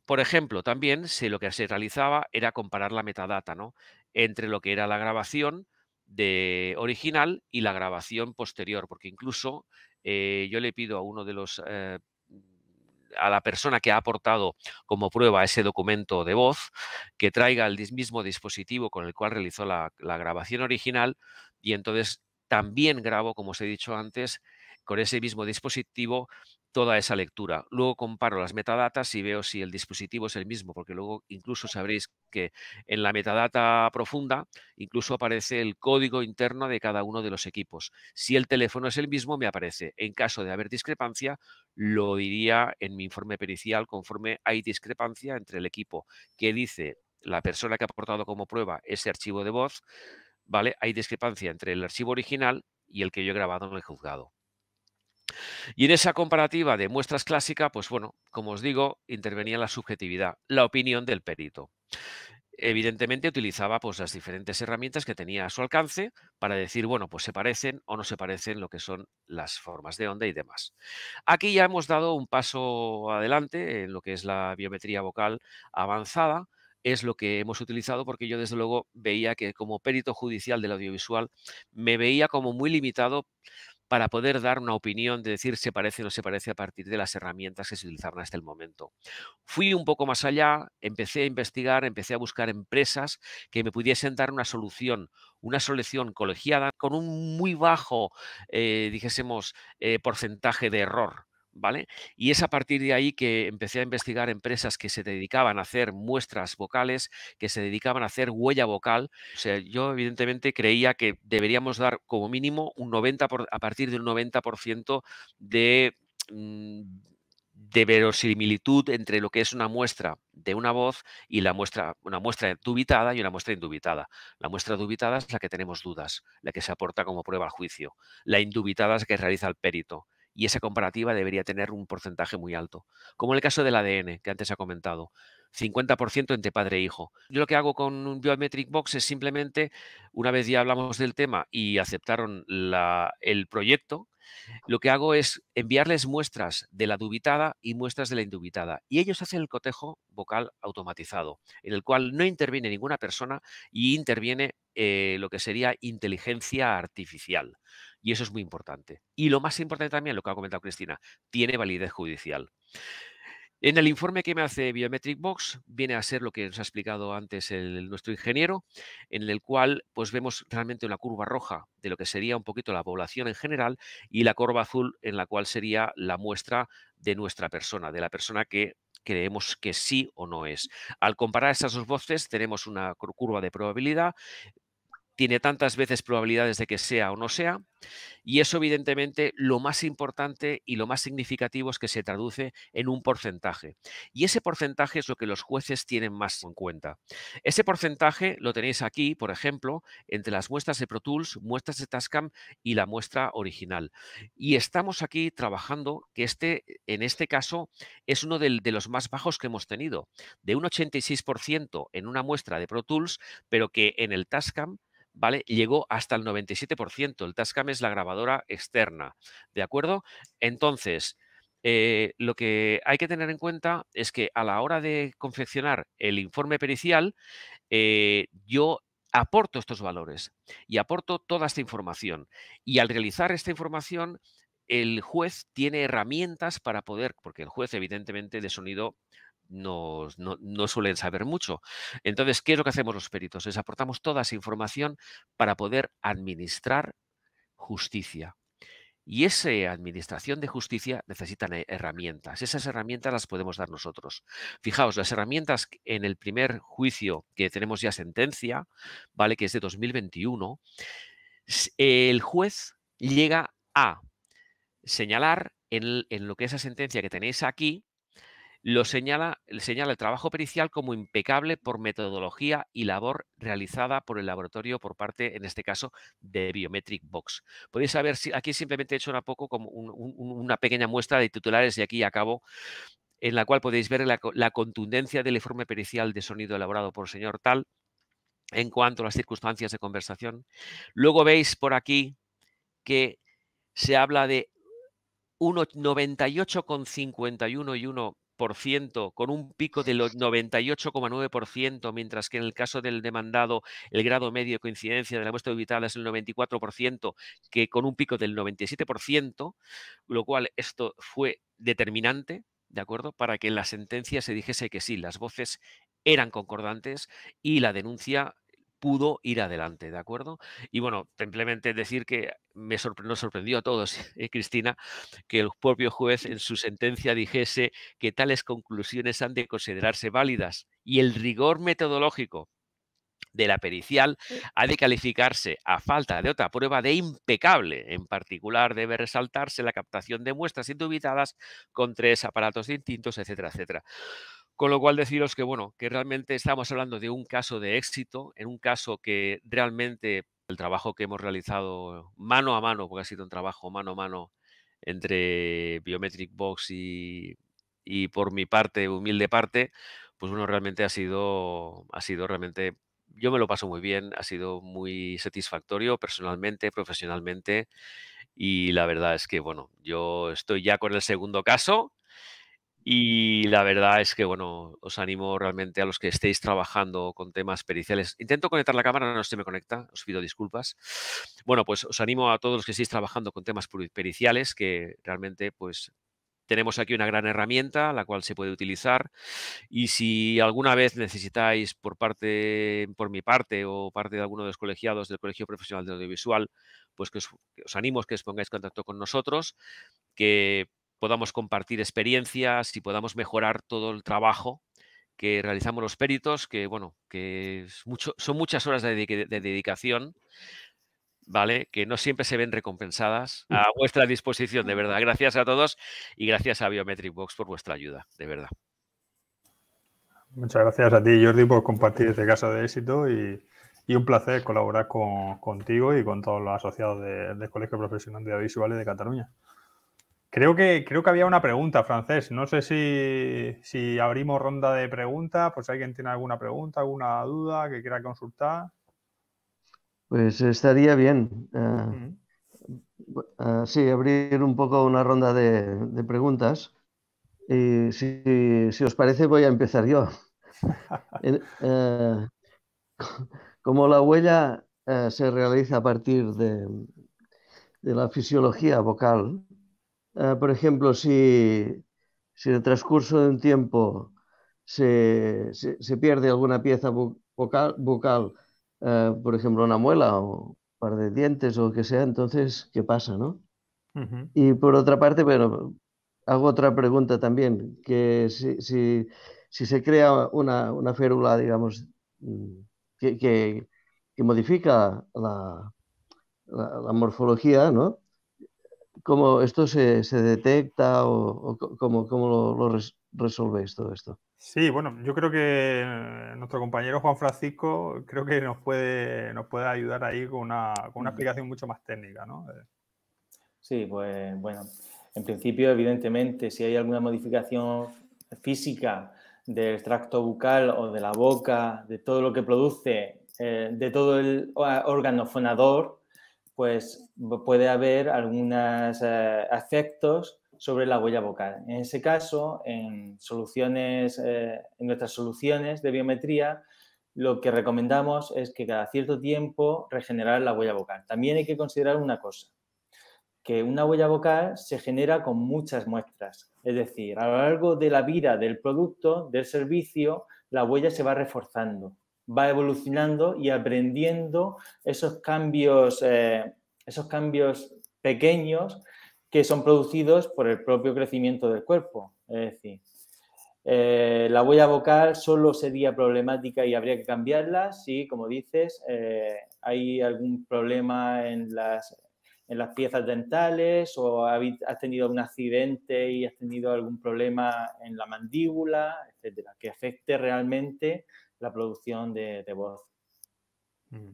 Por ejemplo, también si lo que se realizaba era comparar la metadata, ¿no? Entre lo que era la grabación de original y la grabación posterior, porque incluso eh, yo le pido a uno de los eh, a la persona que ha aportado como prueba ese documento de voz, que traiga el mismo dispositivo con el cual realizó la, grabación original y entonces también grabo, como os he dicho antes, con ese mismo dispositivo toda esa lectura. Luego comparo las metadatas y veo si el dispositivo es el mismo, porque luego incluso sabréis que en la metadata profunda incluso aparece el código interno de cada uno de los equipos. Si el teléfono es el mismo, me aparece. En caso de haber discrepancia, lo diría en mi informe pericial conforme hay discrepancia entre el equipo que dice la persona que ha aportado como prueba ese archivo de voz, ¿vale? Hay discrepancia entre el archivo original y el que yo he grabado en el juzgado. Y en esa comparativa de muestras clásica, pues bueno, como os digo, intervenía la subjetividad, la opinión del perito. Evidentemente utilizaba pues, las diferentes herramientas que tenía a su alcance para decir, bueno, pues se parecen o no se parecen lo que son las formas de onda y demás. Aquí ya hemos dado un paso adelante en lo que es la biometría vocal avanzada, es lo que hemos utilizado porque yo desde luego veía que como perito judicial del audiovisual me veía como muy limitado para poder dar una opinión de decir se parece o no se parece a partir de las herramientas que se utilizaron hasta el momento. Fui un poco más allá, empecé a investigar, empecé a buscar empresas que me pudiesen dar una solución, una solución colegiada con un muy bajo, eh, dijésemos, eh, porcentaje de error y es a partir de ahí que empecé a investigar empresas que se dedicaban a hacer muestras vocales, que se dedicaban a hacer huella vocal. sea, yo evidentemente creía que deberíamos dar como mínimo un 90 a partir de un 90% de mm, de verosimilitud entre lo que es una muestra de una voz y la muestra, una muestra dubitada y una muestra indubitada. La muestra dubitada es la que tenemos dudas, la que se aporta como prueba al juicio. La indubitada es la que realiza el perito y esa comparativa debería tener un porcentaje muy alto. Como en el caso del ADN, que antes ha comentado, 50% entre padre e hijo. Yo lo que hago con un Biometric Box es simplemente, una vez ya hablamos del tema y aceptaron el proyecto, lo que hago es enviarles muestras de la dubitada y muestras de la indubitada. Y ellos hacen el cotejo vocal automatizado, en el cual no interviene ninguna persona y interviene eh, lo que sería inteligencia artificial. Y eso es muy importante. Y lo más importante también, lo que ha comentado Cristina, tiene validez judicial. En el informe que me hace Biometric Box viene a ser lo que nos ha explicado antes nuestro ingeniero, en el cual pues vemos realmente una curva roja de lo que sería un poquito la población en general y la curva azul en la cual sería la muestra de nuestra persona, de la persona que creemos que sí o no es. Al comparar esas dos voces tenemos una curva de probabilidad tiene tantas veces probabilidades de que sea o no sea, y eso evidentemente lo más importante y lo más significativo es que se traduce en un porcentaje. Y ese porcentaje es lo que los jueces tienen más en cuenta. Ese porcentaje lo tenéis aquí, por ejemplo, entre las muestras de Pro Tools, muestras de Tascam y la muestra original. Y estamos aquí trabajando que este, en este caso, es uno de, los más bajos que hemos tenido, de un 86% en una muestra de Pro Tools, pero que en el Tascam ¿vale? Llegó hasta el 97%. El Tascam es la grabadora externa, ¿de acuerdo? Entonces, eh, lo que hay que tener en cuenta es que a la hora de confeccionar el informe pericial, eh, yo aporto estos valores y aporto toda esta información. Y al realizar esta información, el juez tiene herramientas para poder, porque el juez evidentemente de sonido no, suelen saber mucho. Entonces, ¿qué es lo que hacemos los peritos? Les aportamos toda esa información para poder administrar justicia. Y esa administración de justicia necesita eh, herramientas. Esas herramientas las podemos dar nosotros. Fijaos, las herramientas en el primer juicio que tenemos ya sentencia, ¿vale? Que es de 2021, el juez llega a señalar en, en lo que esa sentencia que tenéis aquí, lo señala, el trabajo pericial como impecable por metodología y labor realizada por el laboratorio por parte, en este caso, de Biometric Box. Podéis ver aquí simplemente he hecho una poco como una pequeña muestra de titulares y aquí acabo en la cual podéis ver la, contundencia del informe pericial de sonido elaborado por el señor Tal en cuanto a las circunstancias de conversación. Luego veis por aquí que se habla de 1,98,51 y 1 con un pico del 98,9%, mientras que en el caso del demandado el grado medio de coincidencia de la muestra orbital es el 94%, que con un pico del 97%, lo cual esto fue determinante, ¿de acuerdo? Para que en la sentencia se dijese que sí, las voces eran concordantes y la denuncia pudo ir adelante, ¿de acuerdo? Y bueno, simplemente decir que me sorprendió a todos, eh, Cristina, que el propio juez en su sentencia dijese que tales conclusiones han de considerarse válidas y el rigor metodológico de la pericial ha de calificarse a falta de otra prueba de impecable. En particular, debe resaltarse la captación de muestras indubitadas con tres aparatos distintos, etcétera, etcétera. Con lo cual deciros que, bueno, que realmente estamos hablando de un caso de éxito, en un caso que realmente el trabajo que hemos realizado mano a mano, porque ha sido un trabajo mano a mano entre Biometric Box y, por mi parte, humilde parte, pues uno realmente ha sido, ha sido realmente, yo me lo paso muy bien, ha sido muy satisfactorio personalmente, profesionalmente, y la verdad es que, bueno, yo estoy ya con el segundo caso, y la verdad es que, bueno, os animo realmente a los que estéis trabajando con temas periciales. Intento conectar la cámara, no se me conecta, os pido disculpas. Bueno, pues os animo a todos los que estéis trabajando con temas periciales, que realmente, pues, tenemos aquí una gran herramienta, la cual se puede utilizar. Y si alguna vez necesitáis, por parte, por mi parte o parte de alguno de los colegiados del Colegio Profesional de Audiovisual, pues que os, animo a que os pongáis contacto con nosotros, que podamos compartir experiencias y podamos mejorar todo el trabajo que realizamos los peritos, que bueno, que es mucho, son muchas horas de, dedicación, ¿vale? Que no siempre se ven recompensadas a vuestra disposición, de verdad. Gracias a todos y gracias a Biometric Box por vuestra ayuda, de verdad. Muchas gracias a ti, Jordi, por compartir este caso de éxito y, un placer colaborar con, contigo y con todos los asociados del Colegio Profesional de Audiovisuales de Cataluña. Creo que, creo que había una pregunta, Francés. No sé si, abrimos ronda de preguntas, pues si alguien tiene alguna pregunta, alguna duda que quiera consultar. Pues estaría bien. Eh, eh, sí, abrir un poco una ronda de, preguntas. Y si, os parece, voy a empezar yo. Eh, como la huella se realiza a partir de, de la fisiología vocal, eh, por ejemplo, si, en el transcurso de un tiempo se, pierde alguna pieza vocal, bucal, eh, por ejemplo, una muela o un par de dientes o lo que sea, entonces, ¿qué pasa, no? Y por otra parte, bueno, hago otra pregunta también, que si, se crea una, férula, digamos, mm, que, modifica la, la, morfología, ¿no? ¿Cómo esto se, se detecta o, cómo, lo, lo todo esto? Sí, bueno, yo creo que eh, nuestro compañero Juan Francisco creo que nos puede, nos puede ayudar ahí con una, con una mm. explicación mucho más técnica, ¿no? Eh. Sí, pues bueno, en principio, evidentemente, si hay alguna modificación física del tracto bucal o de la boca, de todo lo que produce, eh, de todo el órgano fonador, pues puede haber algunos efectos eh, sobre la huella vocal. En ese caso, en, soluciones, eh, en nuestras soluciones de biometría, lo que recomendamos es que cada cierto tiempo regenerar la huella vocal. También hay que considerar una cosa, que una huella vocal se genera con muchas muestras. Es decir, a lo largo de la vida del producto, del servicio, la huella se va reforzando va evolucionando y aprendiendo esos cambios, eh, esos cambios pequeños que son producidos por el propio crecimiento del cuerpo. Es decir, eh, la huella vocal solo sería problemática y habría que cambiarla si, como dices, eh, hay algún problema en las, en las piezas dentales o has tenido un accidente y has tenido algún problema en la mandíbula, etcétera, que afecte realmente la producción de, voz. Mm.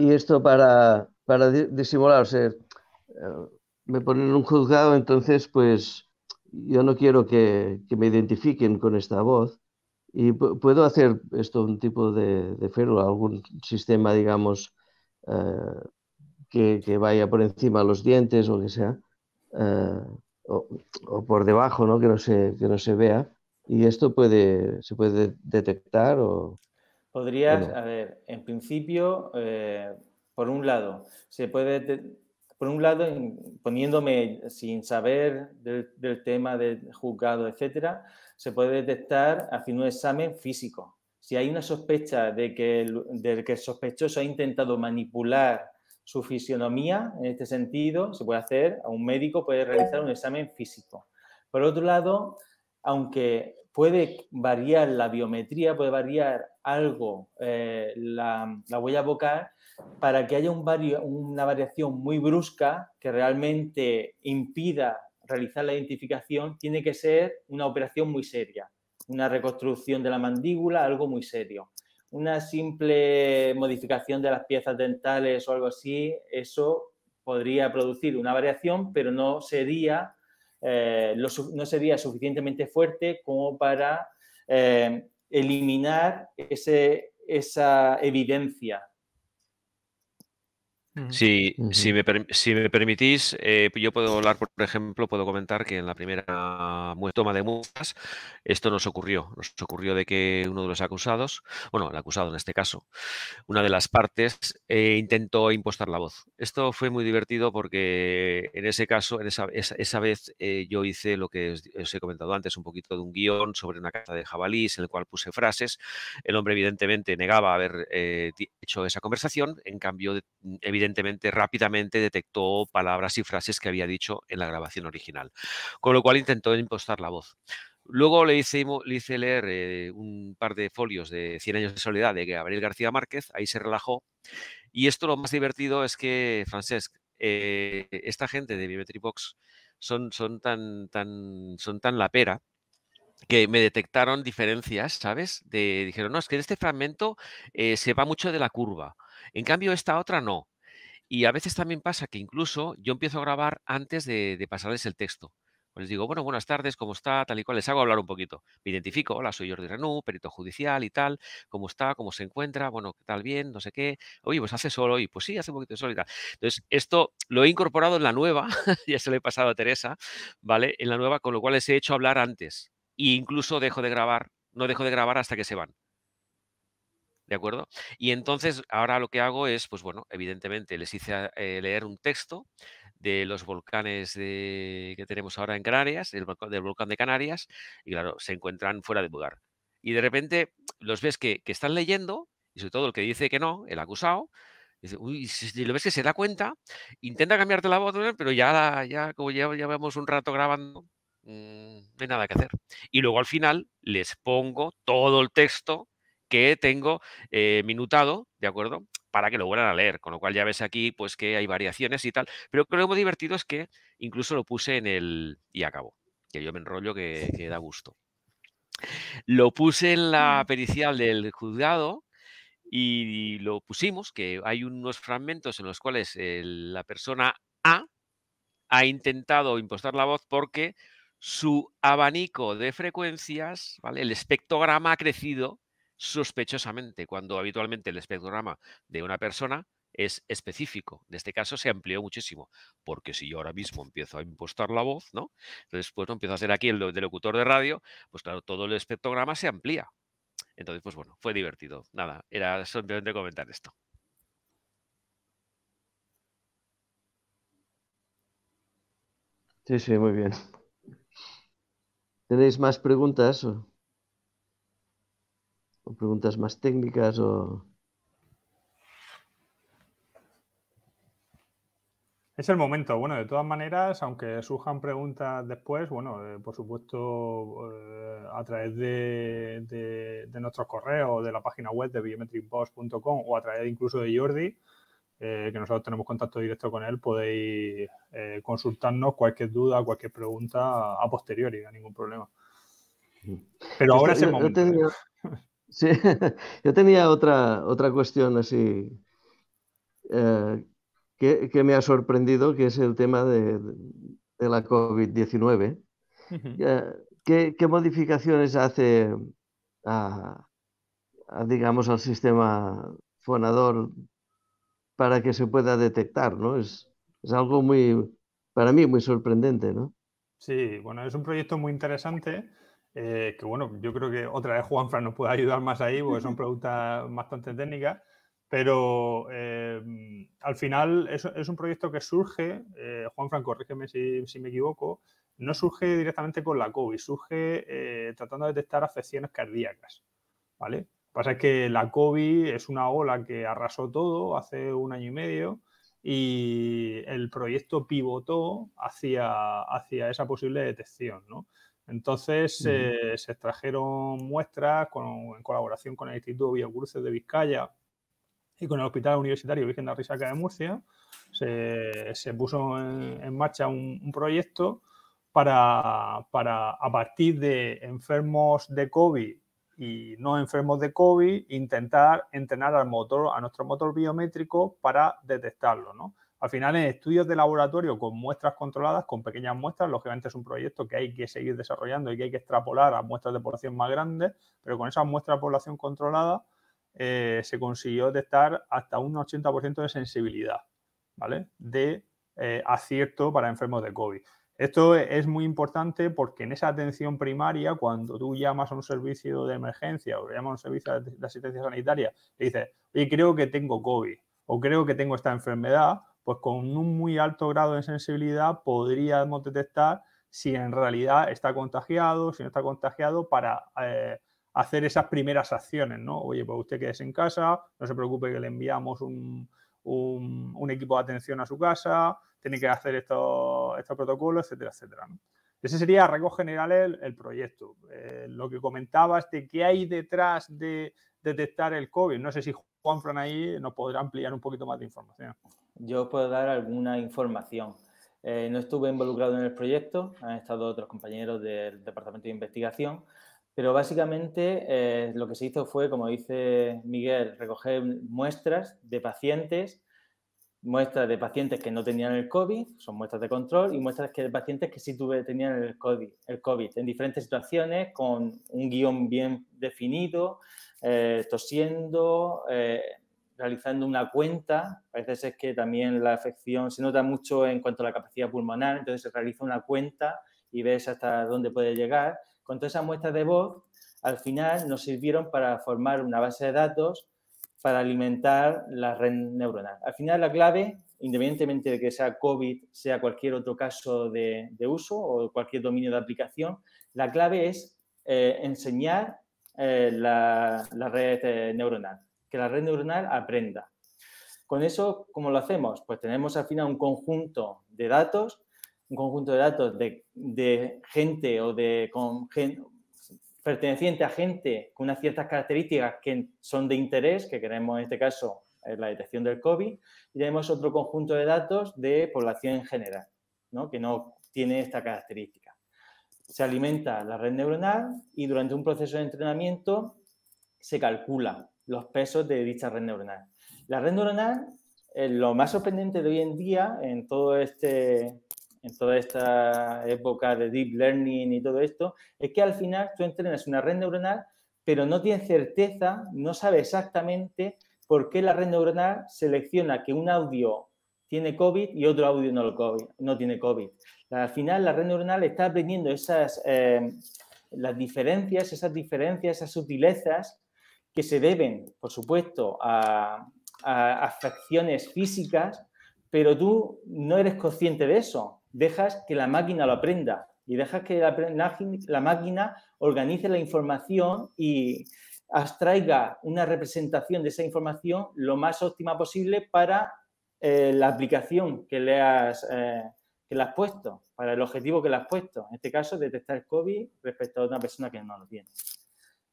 y, esto para, para disimular, o eh, me ponen un juzgado, entonces pues yo no quiero que, me identifiquen con esta voz. Y puedo hacer esto un tipo de, de algún sistema, digamos, eh, que, vaya por encima de los dientes o que sea, eh, o, por debajo, ¿no? Que, no se, que no se vea. ¿Y esto se puede detectar o...? Podrías, a ver, en principio, eh, por un lado, se puede, por un lado, poniéndome sin saber del, tema del juzgado, etcétera, se puede detectar haciendo un examen físico. Si hay una sospecha de que el, que sospechoso ha intentado manipular su fisionomía, en este sentido, se puede hacer, a un médico puede realizar un examen físico. Por otro lado, aunque puede variar la biometría, puede variar algo eh, la, huella vocal, para que haya una variación muy brusca que realmente impida realizar la identificación, tiene que ser una operación muy seria, una reconstrucción de la mandíbula, algo muy serio. Una simple modificación de las piezas dentales o algo así, eso podría producir una variación, pero no sería eh, no sería suficientemente fuerte como para eh, eliminar esa evidencia si, si, me, permitís, eh, yo puedo hablar, por ejemplo, puedo comentar que en la primera toma de muestras esto nos ocurrió. Nos ocurrió de que uno de los acusados, bueno, el acusado en este caso, una de las partes eh, intentó impostar la voz. Esto fue muy divertido porque en ese caso, en esa, esa, vez eh, yo hice lo que os, he comentado antes, un poquito de un guión sobre una casa de jabalís en el cual puse frases. El hombre evidentemente negaba haber hecho esa conversación, en cambio, evidentemente, mm, evidentemente rápidamente detectó palabras y frases que había dicho en la grabación original, con lo cual intentó impostar la voz. Luego le hice, le leer eh, un par de folios de 100 años de soledad de Gabriel García Márquez, ahí se relajó. Y esto lo más divertido es que, Francesc, eh, esta gente de Biometry Box son, son, tan, tan, son tan la pera que me detectaron diferencias, ¿sabes? dijeron, no, es que en este fragmento eh, se va mucho de la curva. En cambio, esta otra no. Y a veces también pasa que incluso yo empiezo a grabar antes de, pasarles el texto. Pues les digo, bueno, buenas tardes, ¿cómo está? Tal y cual, les hago hablar un poquito. Me identifico, hola, soy Jordi Renú, perito judicial y tal, ¿cómo está? ¿Cómo se encuentra? Bueno, ¿qué tal? Bien, no sé qué. Oye, pues hace solo hoy, pues sí, hace un poquito de sol y tal. Entonces, esto lo he incorporado en la nueva, ya se lo he pasado a Teresa, ¿vale? En la nueva, con lo cual les he hecho hablar antes. y e incluso dejo de grabar, no dejo de grabar hasta que se van. ¿De acuerdo? Y entonces ahora lo que hago es, pues bueno, evidentemente les hice eh, leer un texto de los volcanes que tenemos ahora en Canarias, del, del, volcán de Canarias, y claro, se encuentran fuera de lugar. Y de repente los ves que, están leyendo, y sobre todo el que dice que no, el acusado, dice, uy, si lo ves que se da cuenta, intenta cambiarte la voz, pero ya, ya como ya llevamos un rato grabando, mm, no hay nada que hacer. Y luego al final les pongo todo el texto que tengo eh, minutado, ¿de acuerdo? Para que lo vuelvan a leer, con lo cual ya ves aquí pues que hay variaciones y tal, pero creo que lo divertido es que incluso lo puse en el y acabo, que yo me enrollo que, da gusto. Lo puse en la mm. pericial del juzgado, y lo pusimos, que hay unos fragmentos en los cuales la persona A ha intentado impostar la voz porque su abanico de frecuencias, el espectrograma ha crecido sospechosamente, cuando habitualmente el espectrograma de una persona es específico. En este caso se amplió muchísimo, porque si yo ahora mismo empiezo a impostar la voz, ¿no? después empiezo a hacer aquí el de locutor de radio, pues claro, todo el espectrograma se amplía. Entonces, pues bueno, fue divertido. Nada, era simplemente comentar esto. Sí, sí, muy bien. ¿Tenéis más preguntas? o preguntas más técnicas o... Es el momento. Bueno, de todas maneras, aunque surjan preguntas después, bueno, eh, por supuesto, eh, a través de, nuestros correos, de la página web de biometricboss.com o a través incluso de Jordi, eh, que nosotros tenemos contacto directo con él, podéis consultarnos cualquier duda, cualquier pregunta a posteriori, no hay ningún problema. Pero ahora es el momento. Sí, yo tenía otra, otra cuestión así eh, que, me ha sorprendido, que es el tema de, la COVID-19. ¿Qué, modificaciones hace digamos, al sistema fonador para que se pueda detectar? Es, es algo muy, para mí, muy sorprendente. ¿no? Sí, bueno, es un proyecto muy interesante eh, que bueno, yo creo que otra vez Juanfran nos puede ayudar más ahí, porque son preguntas bastante técnicas, pero eh, al final es, un proyecto que surge, eh, Juanfran, corrígeme si, me equivoco, no surge directamente con la COVID, surge eh, tratando de detectar afecciones cardíacas, ¿vale? pasa es que la COVID es una ola que arrasó todo hace un año y medio, y el proyecto pivotó hacia, hacia esa posible detección. ¿no? Entonces eh, se extrajeron muestras en colaboración con el Instituto Biocruces de Vizcaya y con el Hospital Universitario Virgen de Risaca de Murcia. Se, puso en, marcha un, proyecto para, a partir de enfermos de COVID y no enfermos de COVID, intentar entrenar al motor, a nuestro motor biométrico para detectarlo, ¿no? Al final, en estudios de laboratorio con muestras controladas, con pequeñas muestras, lógicamente es un proyecto que hay que seguir desarrollando y que hay que extrapolar a muestras de población más grandes, pero con esas muestras de población controlada eh, se consiguió detectar hasta un 80% de sensibilidad, ¿vale? De eh, acierto para enfermos de COVID. Esto es muy importante porque en esa atención primaria, cuando tú llamas a un servicio de emergencia o llamas a un servicio de asistencia sanitaria, le dices, oye, creo que tengo COVID o creo que tengo esta enfermedad, pues con un muy alto grado de sensibilidad podríamos detectar si en realidad está contagiado, si no está contagiado, para eh, hacer esas primeras acciones, ¿no? Oye, pues usted quédese en casa, no se preocupe que le enviamos un, equipo de atención a su casa, tiene que hacer estos, protocolos, etcétera, etcétera. Ese sería a rasgos generales el, proyecto. Eh, lo que comentabas de qué hay detrás de detectar el COVID. No sé si Fran ahí nos podrá ampliar un poquito más de información. Yo puedo dar alguna información. Eh, no estuve involucrado en el proyecto, han estado otros compañeros del Departamento de Investigación, pero básicamente eh, lo que se hizo fue, como dice Miguel, recoger muestras de pacientes, muestras de pacientes que no tenían el COVID, son muestras de control, y muestras de pacientes que sí tuve, tenían el COVID, el COVID, en diferentes situaciones, con un guión bien definido, eh, tosiendo, eh, realizando una cuenta. parece veces es que también la afección se nota mucho en cuanto a la capacidad pulmonar, entonces se realiza una cuenta y ves hasta dónde puede llegar. Con todas esas muestras de voz, al final nos sirvieron para formar una base de datos para alimentar la red neuronal. Al final la clave, independientemente de que sea COVID, sea cualquier otro caso de, uso o cualquier dominio de aplicación, la clave es eh, enseñar eh, la, red eh, neuronal que la red neuronal aprenda. Con eso, ¿cómo lo hacemos? Pues tenemos al final un conjunto de datos, un conjunto de datos de, gente o de con, perteneciente a gente con unas ciertas características que son de interés, que queremos en este caso eh, la detección del COVID, y tenemos otro conjunto de datos de población en general, ¿no? que no tiene esta característica. Se alimenta la red neuronal y durante un proceso de entrenamiento se calcula los pesos de dicha red neuronal. La red neuronal, lo más sorprendente de hoy en día, en, todo este, toda esta época de deep learning y todo esto, es que al final tú entrenas una red neuronal, pero no tiene certeza, no sabe exactamente por qué la red neuronal selecciona que un audio tiene COVID y otro audio no, lo no tiene COVID. Al final, la red neuronal está aprendiendo esas, eh, las diferencias, esas diferencias, esas sutilezas que se deben, por supuesto, a, fracciones afecciones físicas, pero tú no eres consciente de eso. Dejas que la máquina lo aprenda y dejas que la, máquina organice la información y abstraiga una representación de esa información lo más óptima posible para eh, la aplicación que le has... Eh, que le has puesto, para el objetivo que le has puesto. En este caso, detectar COVID respecto a una persona que no lo tiene.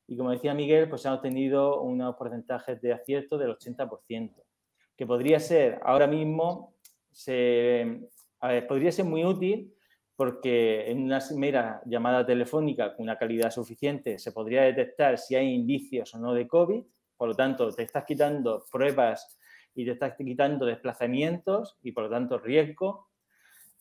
Y como decía Miguel, pues se han obtenido unos porcentajes de acierto del 80%, que podría ser ahora mismo, podría ser muy útil porque en una mera llamada telefónica con una calidad suficiente se podría detectar si hay indicios o no de COVID. Por lo tanto, te estás quitando pruebas y te estás quitando desplazamientos y por lo tanto riesgo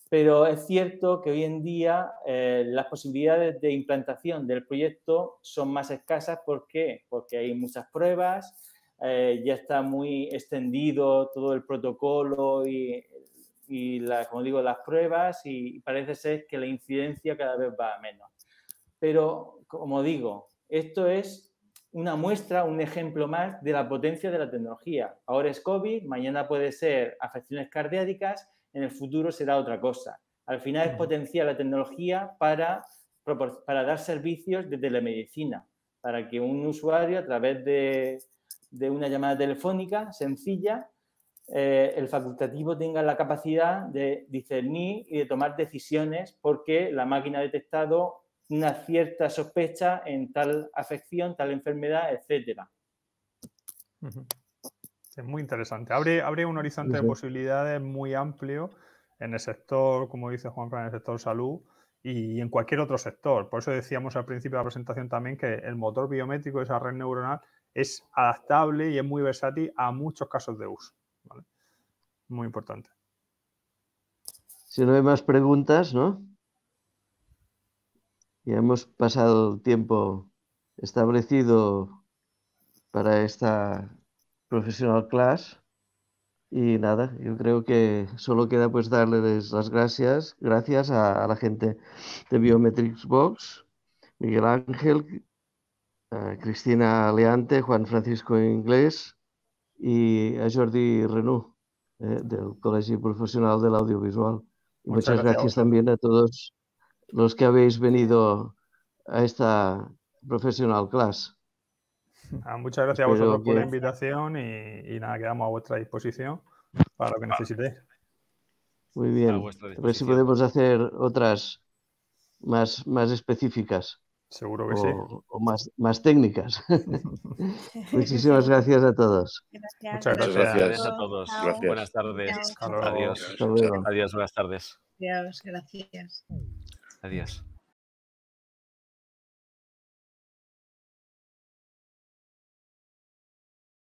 pero es cierto que hoy en día eh, las posibilidades de implantación del proyecto son más escasas. ¿Por qué? Porque hay muchas pruebas, eh, ya está muy extendido todo el protocolo y, como digo, las pruebas y parece ser que la incidencia cada vez va a menos. Pero, como digo, esto es una muestra, un ejemplo más de la potencia de la tecnología. Ahora es COVID, mañana puede ser afecciones cardíacas en el futuro será otra cosa. Al final es mm. potenciar la tecnología para, para dar servicios de telemedicina, para que un usuario a través de, de una llamada telefónica sencilla, eh, el facultativo tenga la capacidad de discernir y de tomar decisiones porque la máquina ha detectado una cierta sospecha en tal afección, tal enfermedad, etcétera. Es muy interesante. Abre, abre un horizonte de posibilidades muy amplio en el sector, como dice Juan, en el sector salud y en cualquier otro sector. Por eso decíamos al principio de la presentación también que el motor biométrico de esa red neuronal es adaptable y es muy versátil a muchos casos de uso. Muy importante. Si no hay más preguntas, ¿no? Ya hemos pasado el tiempo establecido para esta Professional Class. Y nada, yo creo que solo queda pues darles las gracias, gracias a, la gente de Biometrics Box, Miguel Ángel, eh, Cristina Leante, Juan Francisco Inglés y a Jordi Renú eh, del Colegio Profesional del Audiovisual. muchas, gracias también a todos los que habéis venido a esta Professional Class. Ah, muchas gracias a vosotros por la invitación y, nada, quedamos a vuestra disposición para lo que necesitéis. Muy bien. A, ver si podemos hacer otras más, más específicas. Seguro que o, sí. O más, más técnicas. Muchísimas gracias a todos. Muchas gracias. a todos. Buenas tardes. Adiós. Adiós. Buenas tardes. Gracias. Adiós.